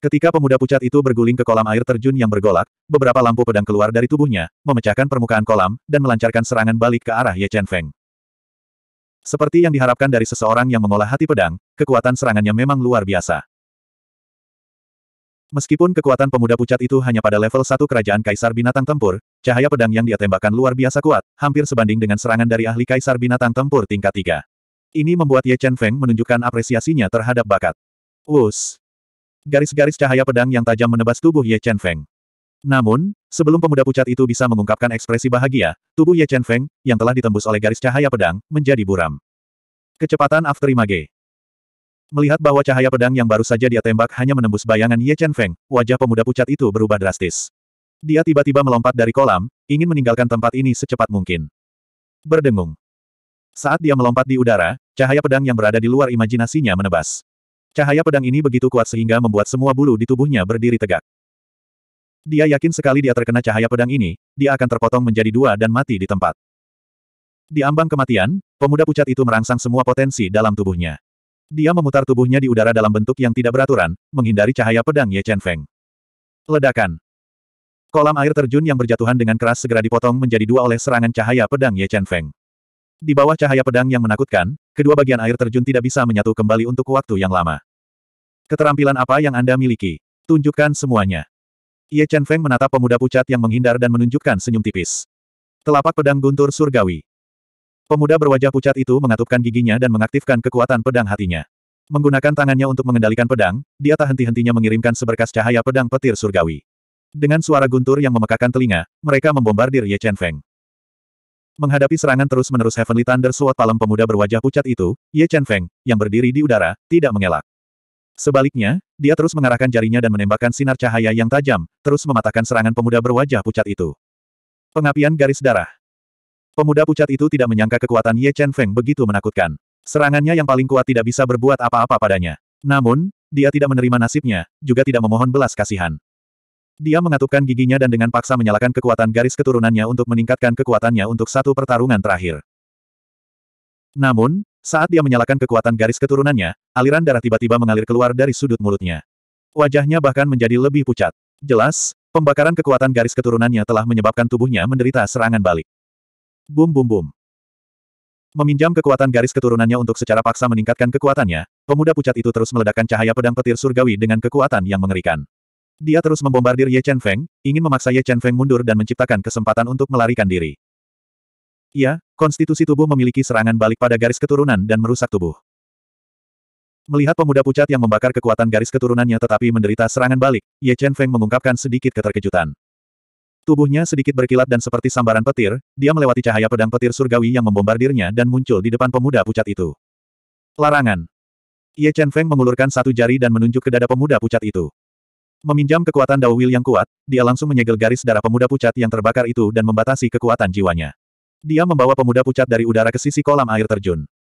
Ketika pemuda pucat itu berguling ke kolam air terjun yang bergolak, beberapa lampu pedang keluar dari tubuhnya, memecahkan permukaan kolam, dan melancarkan serangan balik ke arah Ye Chen Feng. Seperti yang diharapkan dari seseorang yang mengolah hati pedang, kekuatan serangannya memang luar biasa. Meskipun kekuatan pemuda pucat itu hanya pada level 1 kerajaan kaisar binatang tempur, cahaya pedang yang dia tembakkan luar biasa kuat, hampir sebanding dengan serangan dari ahli kaisar binatang tempur tingkat 3. Ini membuat Ye Chen Feng menunjukkan apresiasinya terhadap bakat. Wus! Garis-garis cahaya pedang yang tajam menebas tubuh Ye Chen Feng. Namun, sebelum pemuda pucat itu bisa mengungkapkan ekspresi bahagia, tubuh Ye Chen Feng, yang telah ditembus oleh garis cahaya pedang, menjadi buram. Kecepatan After Afterimage Melihat bahwa cahaya pedang yang baru saja dia tembak hanya menembus bayangan Ye Chen Feng, wajah pemuda pucat itu berubah drastis. Dia tiba-tiba melompat dari kolam, ingin meninggalkan tempat ini secepat mungkin. Berdengung. Saat dia melompat di udara, cahaya pedang yang berada di luar imajinasinya menebas. Cahaya pedang ini begitu kuat sehingga membuat semua bulu di tubuhnya berdiri tegak. Dia yakin sekali dia terkena cahaya pedang ini, dia akan terpotong menjadi dua dan mati di tempat. Di ambang kematian, pemuda pucat itu merangsang semua potensi dalam tubuhnya. Dia memutar tubuhnya di udara dalam bentuk yang tidak beraturan, menghindari cahaya pedang Ye Chen Feng. Ledakan. Kolam air terjun yang berjatuhan dengan keras segera dipotong menjadi dua oleh serangan cahaya pedang Ye Chen Feng. Di bawah cahaya pedang yang menakutkan, kedua bagian air terjun tidak bisa menyatu kembali untuk waktu yang lama. Keterampilan apa yang Anda miliki? Tunjukkan semuanya. Ye Chen Feng menatap pemuda pucat yang menghindar dan menunjukkan senyum tipis. Telapak pedang guntur surgawi. Pemuda berwajah pucat itu mengatupkan giginya dan mengaktifkan kekuatan pedang hatinya. Menggunakan tangannya untuk mengendalikan pedang, dia tak henti-hentinya mengirimkan seberkas cahaya pedang petir surgawi. Dengan suara guntur yang memekakan telinga, mereka membombardir Ye Chen Feng. Menghadapi serangan terus-menerus Heavenly Thunder Sword palem pemuda berwajah pucat itu, Ye Chen Feng, yang berdiri di udara, tidak mengelak. Sebaliknya, dia terus mengarahkan jarinya dan menembakkan sinar cahaya yang tajam, terus mematahkan serangan pemuda berwajah pucat itu. Pengapian garis darah. Pemuda pucat itu tidak menyangka kekuatan Ye Chen Feng begitu menakutkan. Serangannya yang paling kuat tidak bisa berbuat apa-apa padanya. Namun, dia tidak menerima nasibnya, juga tidak memohon belas kasihan. Dia mengatupkan giginya dan dengan paksa menyalakan kekuatan garis keturunannya untuk meningkatkan kekuatannya untuk satu pertarungan terakhir. Namun, saat dia menyalakan kekuatan garis keturunannya, aliran darah tiba-tiba mengalir keluar dari sudut mulutnya. Wajahnya bahkan menjadi lebih pucat. Jelas, pembakaran kekuatan garis keturunannya telah menyebabkan tubuhnya menderita serangan balik. Bum bum bum. Meminjam kekuatan garis keturunannya untuk secara paksa meningkatkan kekuatannya, pemuda pucat itu terus meledakkan cahaya pedang petir surgawi dengan kekuatan yang mengerikan. Dia terus membombardir Ye Chen Feng, ingin memaksa Ye Chen Feng mundur dan menciptakan kesempatan untuk melarikan diri. Ya, konstitusi tubuh memiliki serangan balik pada garis keturunan dan merusak tubuh. Melihat pemuda pucat yang membakar kekuatan garis keturunannya tetapi menderita serangan balik, Ye Chen Feng mengungkapkan sedikit keterkejutan. Tubuhnya sedikit berkilat dan seperti sambaran petir, dia melewati cahaya pedang petir surgawi yang membombardirnya dan muncul di depan pemuda pucat itu. Larangan. Ye Chen Feng mengulurkan satu jari dan menunjuk ke dada pemuda pucat itu. Meminjam kekuatan Dao Will yang kuat, dia langsung menyegel garis darah pemuda pucat yang terbakar itu dan membatasi kekuatan jiwanya. Dia membawa pemuda pucat dari udara ke sisi kolam air terjun.